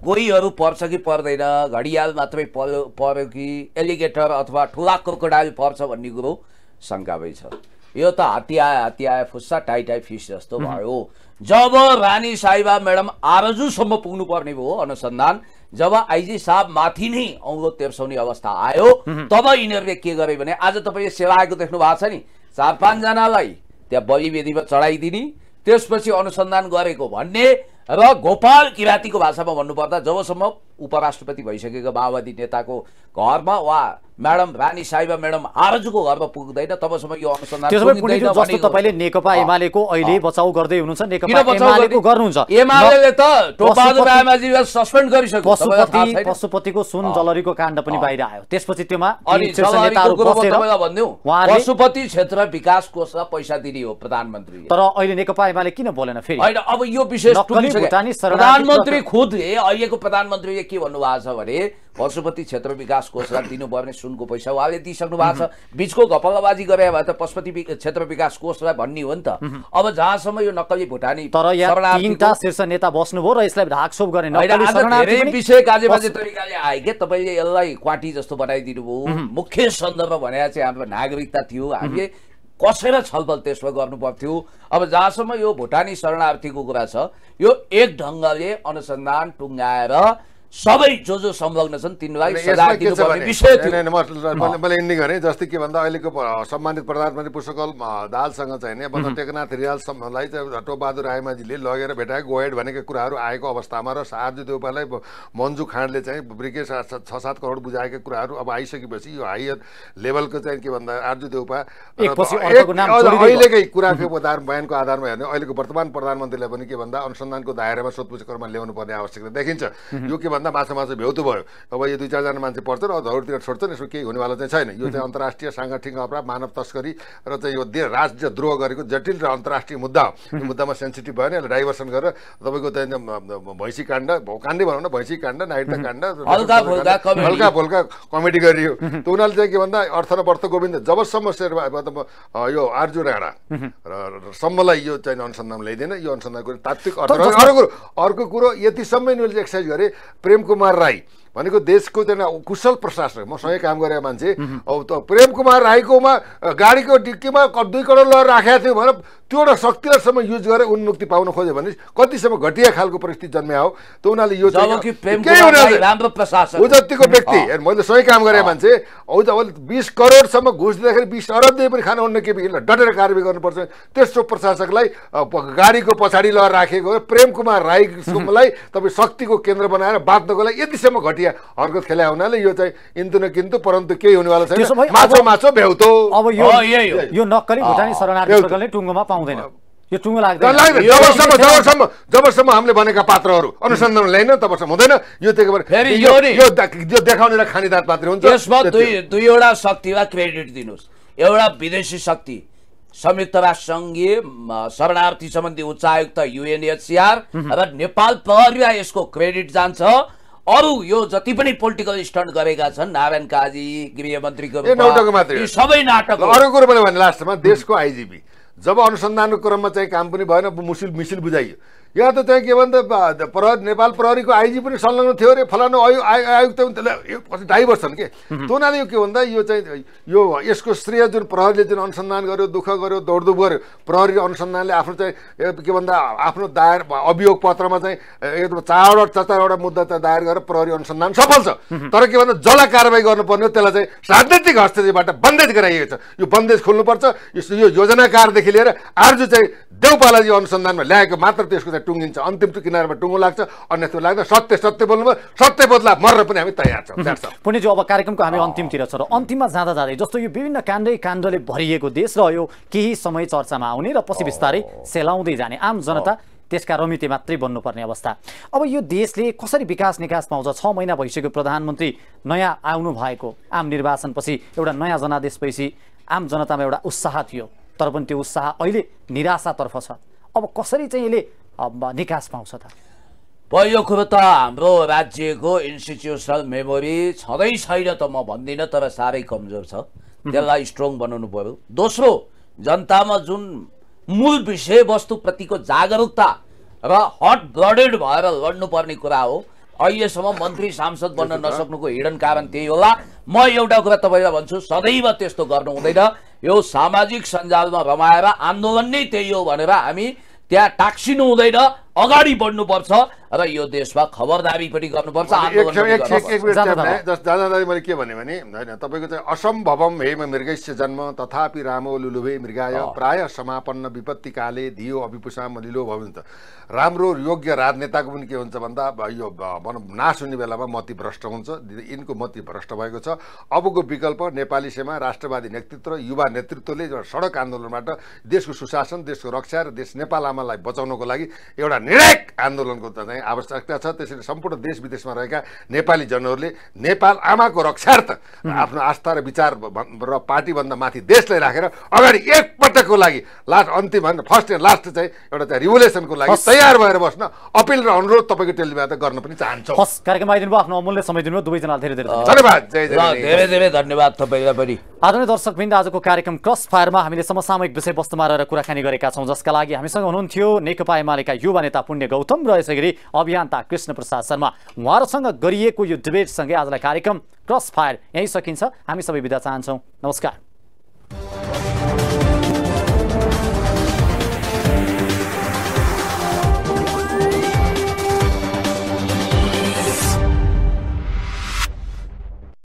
गोहीहरू पर्छ कि पर्दैन घडियाल मात्रै पर्यो कि एलिगेटर अथवा ठुला क्रोकोडाइल पर्छ भन्ने कुरो शङ्कामै छ यो त हत्या हत्या फुस्सा टाइटाई फिस जस्तो भयो जब रानी साहिबा म्याडम आरजुसम्म पुग्नुपर्ने भयो अनुसन्धान जब आइजी साहब माथि नै औँलो तेर्साउने अवस्था आयो तब यिनीहरूले के गरे भने आज तपाईँले सेवा आएको देख्नु भएको छ नि चार पाँचजनालाई त्यहाँ बलिवेदीमा चढाइदिने त्यसपछि अनुसन्धान गरेको भन्ने र गोपाल किराँतीको भाषामा भन्नुपर्दा जबसम्म उपराष्ट्रपति भइसकेको माओवादी नेताको घरमा वा म्याडम रानी साहिबा म्याडम आरजुको घरमा पुग्दैन तबसम्म यो अनुसन्धान तपाईँले नेकपा एमालेको अहिले बचाउ गर्दै हुनुहुन्छ नेकपा एमालेको गर्नुहुन्छ एमाले त सस्पेन्ड गरिसक्यो पशुपति पशुपतिको सुन जलरीको काण्ड पनि बाहिर आयो त्यसपछि त्यसमा अनि पशुपति क्षेत्र विकास कोषमा पैसा दिने हो प्रधानमन्त्री तर अहिले नेकपा एमाले किन बोलेन फेरि अब यो विशेष प्रधानमन्त्री खुद अहिलेको प्रधानमन्त्री के भन्नुभएको छ भने पशुपति क्षेत्र विकास कोषलाई दिनुभयो भने सुनको पैसा उहाँले दिइसक्नु भएको छ बिचको घपलाबाजी गरे भए त पशुपति क्षेत्र विकास कोषलाई भन्ने हो नि त अब जहाँसम्म यो नक्कली भुटानी तर तिनवटा शीर्ष नेता बस्नुभयो र यसलाई ढाकछोप गर्ने धेरै विषय गाजेबाजे तरिकाले आए के तपाईँले यसलाई क्वाटी जस्तो बनाइदिनु भयो मुख्य सन्दर्भ भनेर चाहिँ हाम्रो नागरिकता थियो हामीले कसेर छलफल त्यसमा गर्नु पर्थ्यो अब जहाँसम्म यो भुटानी शरणार्थीको कुरा छ यो एक ढङ्गले अनुसन्धान टुङ्गाएर सबै जो जो संलग्न छन् तिनलाई विषय मैले गरेँ जस्तै के भन्दा अहिलेको सम्मानित प्रधानमन्त्री पुष्पकल दालसँग चाहिँ नि टेकनाथ रियालसम्मलाई चाहिँ टोबहादुर रायमाझीले लगेर भेटाएको गोएड भनेको कुराहरू आएको अवस्थामा र आर्जु देउपालाई मन्जु खाँडले चाहिँ ब्रिगेड छ सात करोड बुझाएका कुराहरू अब आइसकेपछि यो हायर लेभलको चाहिँ के भन्दा आर्जु देउपा अहिलेकै कुराको आधार बयानको आधारमा हेर्ने अहिलेको वर्तमान प्रधानमन्त्रीलाई पनि के भन्दा अनुसन्धानको दायरामा सोधपुछ कर्म ल्याउनु पर्ने आवश्यकता देखिन्छ यो के भन्दा भन्दा माछा माछा त भयो अब यो दुई चारजना मान्छे पर्छन् अरूतिर छोड्छन् यसको केही हुनेवाला चाहिँ छैन यो चाहिँ अन्तर्राष्ट्रिय साङ्गठनिक अपराध मानव तस्करी र चाहिँ यो राज्य द्रोह गरेको जटिल र अन्तर्राष्ट्रिय मुद्दा हो यो मुद्दामा सेन्सिटिभ भयो भने यसलाई डाइभर्सन गरेर तपाईँको चाहिँ भैँसी काण्ड काण्डै भनौँ न भैँसी काण्ड नायिका काण्ड हल्का फुल्का कमेडी गरियो त उनीहरूले चाहिँ के भन्दा अर्थ र वर्थ गोविन्द जबसम्म शेर यो आर्जु राणा र सम्मलाई यो चाहिँ अनुसन्धान ल्याइदिएन यो अनुसन्धान तात्विक अर्थ अर्को कुरो यतिसम्म यिनीहरूले एक्सर्साइज गरे प्रेम कुमार राय भनेको देशको चाहिँ कुशल प्रशासक म सँगै काम गरेका मान्छे अब त प्रेम कुमार राईकोमा गाडीको डिक्कीमा दुई करोड ल राखेको थियो भनेर त्यो एउटा शक्तिलाईसम्म युज गरेर उन्मुक्ति पाउन खोज्यो भने कतिसम्म घटिया खालको परिस्थिति जन्म्या हो त उनीहरूले यो ऊ जतिको व्यक्ति मैले सँगै काम गरेँ मान्छे ऊ त बिस करोडसम्म घुस दिँदाखेरि बिस अरब दिए पनि खान हुन्न के डटेर कारवाही गर्नुपर्छ त्यस्तो प्रशासकलाई गाडीको पछाडि ल राखेको प्रेम कुमार राईलाई तपाईँ शक्तिको केन्द्र बनाएर बाँध्नको लागि यतिसम्म घटिया इन्डोनेसिया अर्को खेला हुनाले यो चाहिँ इन्तु न किन्तु परन्तु केही हुनेवाला छैन माछो माछो भ्याउतो अब यो यो नक्कली भुटानी शरणार्थी टुङ्गोमा पाउँदैन यो टुङ्गो लाग्दैन जबसम्म जबसम्म जबसम्म हामीले भनेका पात्रहरू अनुसन्धान ल्याइन तबसम्म हुँदैन यो त्यही यो यो देखाउने र खानेदार पात्र हुन्छ यसमा दुई दुईवटा शक्तिमा क्रेडिट दिनुहोस् एउटा विदेशी शक्ति संयुक्त राष्ट्र सङ्घीय शरणार्थी सम्बन्धी उच्चायुक्त युएनएचसिआर र नेपाल प्रहरीलाई यसको क्रेडिट जान्छ अरू यो जति पनि पोलिटिकल स्टन्ट गरेका छन् नारायण काजी गृहमन्त्रीको सबै नाटक अरू कुरो पनि भने लास्टमा देशको आइजिपी जब अनुसन्धानको क्रममा चाहिँ काम पनि भएन मुसिल मिसिल बुझाइयो या त चाहिँ के भन्दा प्रहरी नेपाल प्रहरीको आइजी पनि संलग्न थियो अरे फलानु आयु आयुक्त पनि त्यसलाई डाइभर्स छन् कि त्यो हुनाले यो के भन्दा यो चाहिँ यो यसको श्रेय जुन प्रहरीले जुन अनुसन्धान गर्यो दुःख गर्यो दौडधुप गर्यो प्रहरी अनुसन्धानले आफ्नो चाहिँ के भन्दा आफ्नो दायर अभियोग पत्रमा चाहिँ एकदम चारवटा चार चारवटा मुद्दा चाहिँ दायर गरेर प्रहरी अनुसन्धान सफल छ तर के भन्दा जसलाई कारवाही गर्नुपर्ने हो त्यसलाई चाहिँ राजनैतिक हस्तक्षेपबाट बन्देज गराइएको छ यो बन्देज खोल्नुपर्छ यो योजनाकारदेखि लिएर आर्जु चाहिँ देउपालाजी अनुसन्धानमा ल्याएको मात्र त्यसको चाहिँ टुङ्गिन्छ अन्तिमको किनारमा टुङ्गो लाग्छ अन्य त्यो लाग्दैन सत्य सत्य बोल्नुभयो सत्य बदला मर्न पनि हामी तयार छौँ जो अब कार्यक्रमको हामी अन्तिमतिर छ र अन्तिममा जाँदा जाँदै जस्तो यो विभिन्न काण्डै काण्डले भरिएको देश र यो केही समय चर्चामा आउने र पछि बिस्तारै सेलाउँदै जाने आम जनता त्यसका रमिते मात्रै बन्नुपर्ने अवस्था अब यो देशले कसरी विकास निकास पाउँछ छ महिना भइसक्यो प्रधानमन्त्री नयाँ आउनु भएको आम निर्वाचनपछि एउटा नयाँ जनादेशपछि आम जनतामा एउटा उत्साह थियो तर पनि त्यो उत्साह अहिले निराशातर्फ छ अब कसरी चाहिँ यसले निकास पाउँछ त पहिलो कुरो त हाम्रो राज्यको इन्स्टिट्युसनल मेमोरी छँदै छैन त म भन्दिनँ तर साह्रै कमजोर छ त्यसलाई स्ट्रङ बनाउनु पर्यो दोस्रो जनतामा जुन मूल विषयवस्तुप्रतिको जागरुकता र हट ब्लडेड भएर लड्नुपर्ने कुरा हो अहिलेसम्म मन्त्री सांसद बन्न नसक्नुको हिडन कारण त्यही होला म एउटा कुरा तपाईँलाई भन्छु सदैव त्यस्तो गर्नु हुँदैन यो सामाजिक सञ्जालमा रमाएर आन्दोलन नै त्यही हो भनेर हामी त्यहाँ टाक्सिनु हुँदैन अगाडि बढ्नुपर्छ र यो देशमा खबरदारी पनि गर्नुपर्छ दादालाई मैले के भने होइन तपाईँको चाहिँ असम्भवम हे मृगस्य जन्म तथापि रामो लुलुभे मृगाय प्राय समापन्न विपत्तिकाले धियो अभिपुसाम लिलो भयो त राम्रो योग्य राजनेताको पनि के हुन्छ भन्दा यो भनौँ नाश हुने बेलामा मति भ्रष्ट हुन्छ यिनको मति भ्रष्ट भएको छ अबको विकल्प नेपाली सेमा राष्ट्रवादी नेतृत्व युवा नेतृत्वले सडक आन्दोलनबाट देशको सुशासन देशको रक्षा र देश नेपाल आमालाई बचाउनको लागि एउटा निर्णायक आन्दोलनको चाहिँ आवश्यकता छ त्यसैले सम्पूर्ण देश विदेशमा रहेका नेपाली जनहरूले नेपाल आमाको रक्षार्थ आफ्नो आस्था र विचार र पार्टीभन्दा माथि देशलाई राखेर अगाडि एकपटकको लागि लास्ट अन्तिम होइन फर्स्ट एन्ड लास्ट चाहिँ एउटा चाहिँ रिभोल्युसनको लागि तयार भएर बस्न अपिल र अनुरोध तपाईँको टेलिभिजन गर्न पनि चाहन्छौँ कार्यक्रम आइदिनु आफ्नो अमूल्य समय दिनु दुवैजनालाई धेरै धेरै धन्यवाद जय जय धेरै धेरै धन्यवाद तपाईँलाई पनि आदरणीय दर्शकबिन्द आजको कार्यक्रम क्रस फायरमा हामीले समसामयिक विषयवस्तुमा रहेर कुराकानी गरेका छौँ जसका लागि हामीसँग हुनुहुन्थ्यो नेकपा एमालेका युवा नेता पुण्य गौतम र यसै गरी अभियन्ता कृष्ण प्रसाद शर्मा उहाँहरूसँग गरिएको यो डिबेटसँगै आजलाई कार्यक्रम क्रस फायर यहीँ सकिन्छ हामी सबै बिदा चाहन्छौँ नमस्कार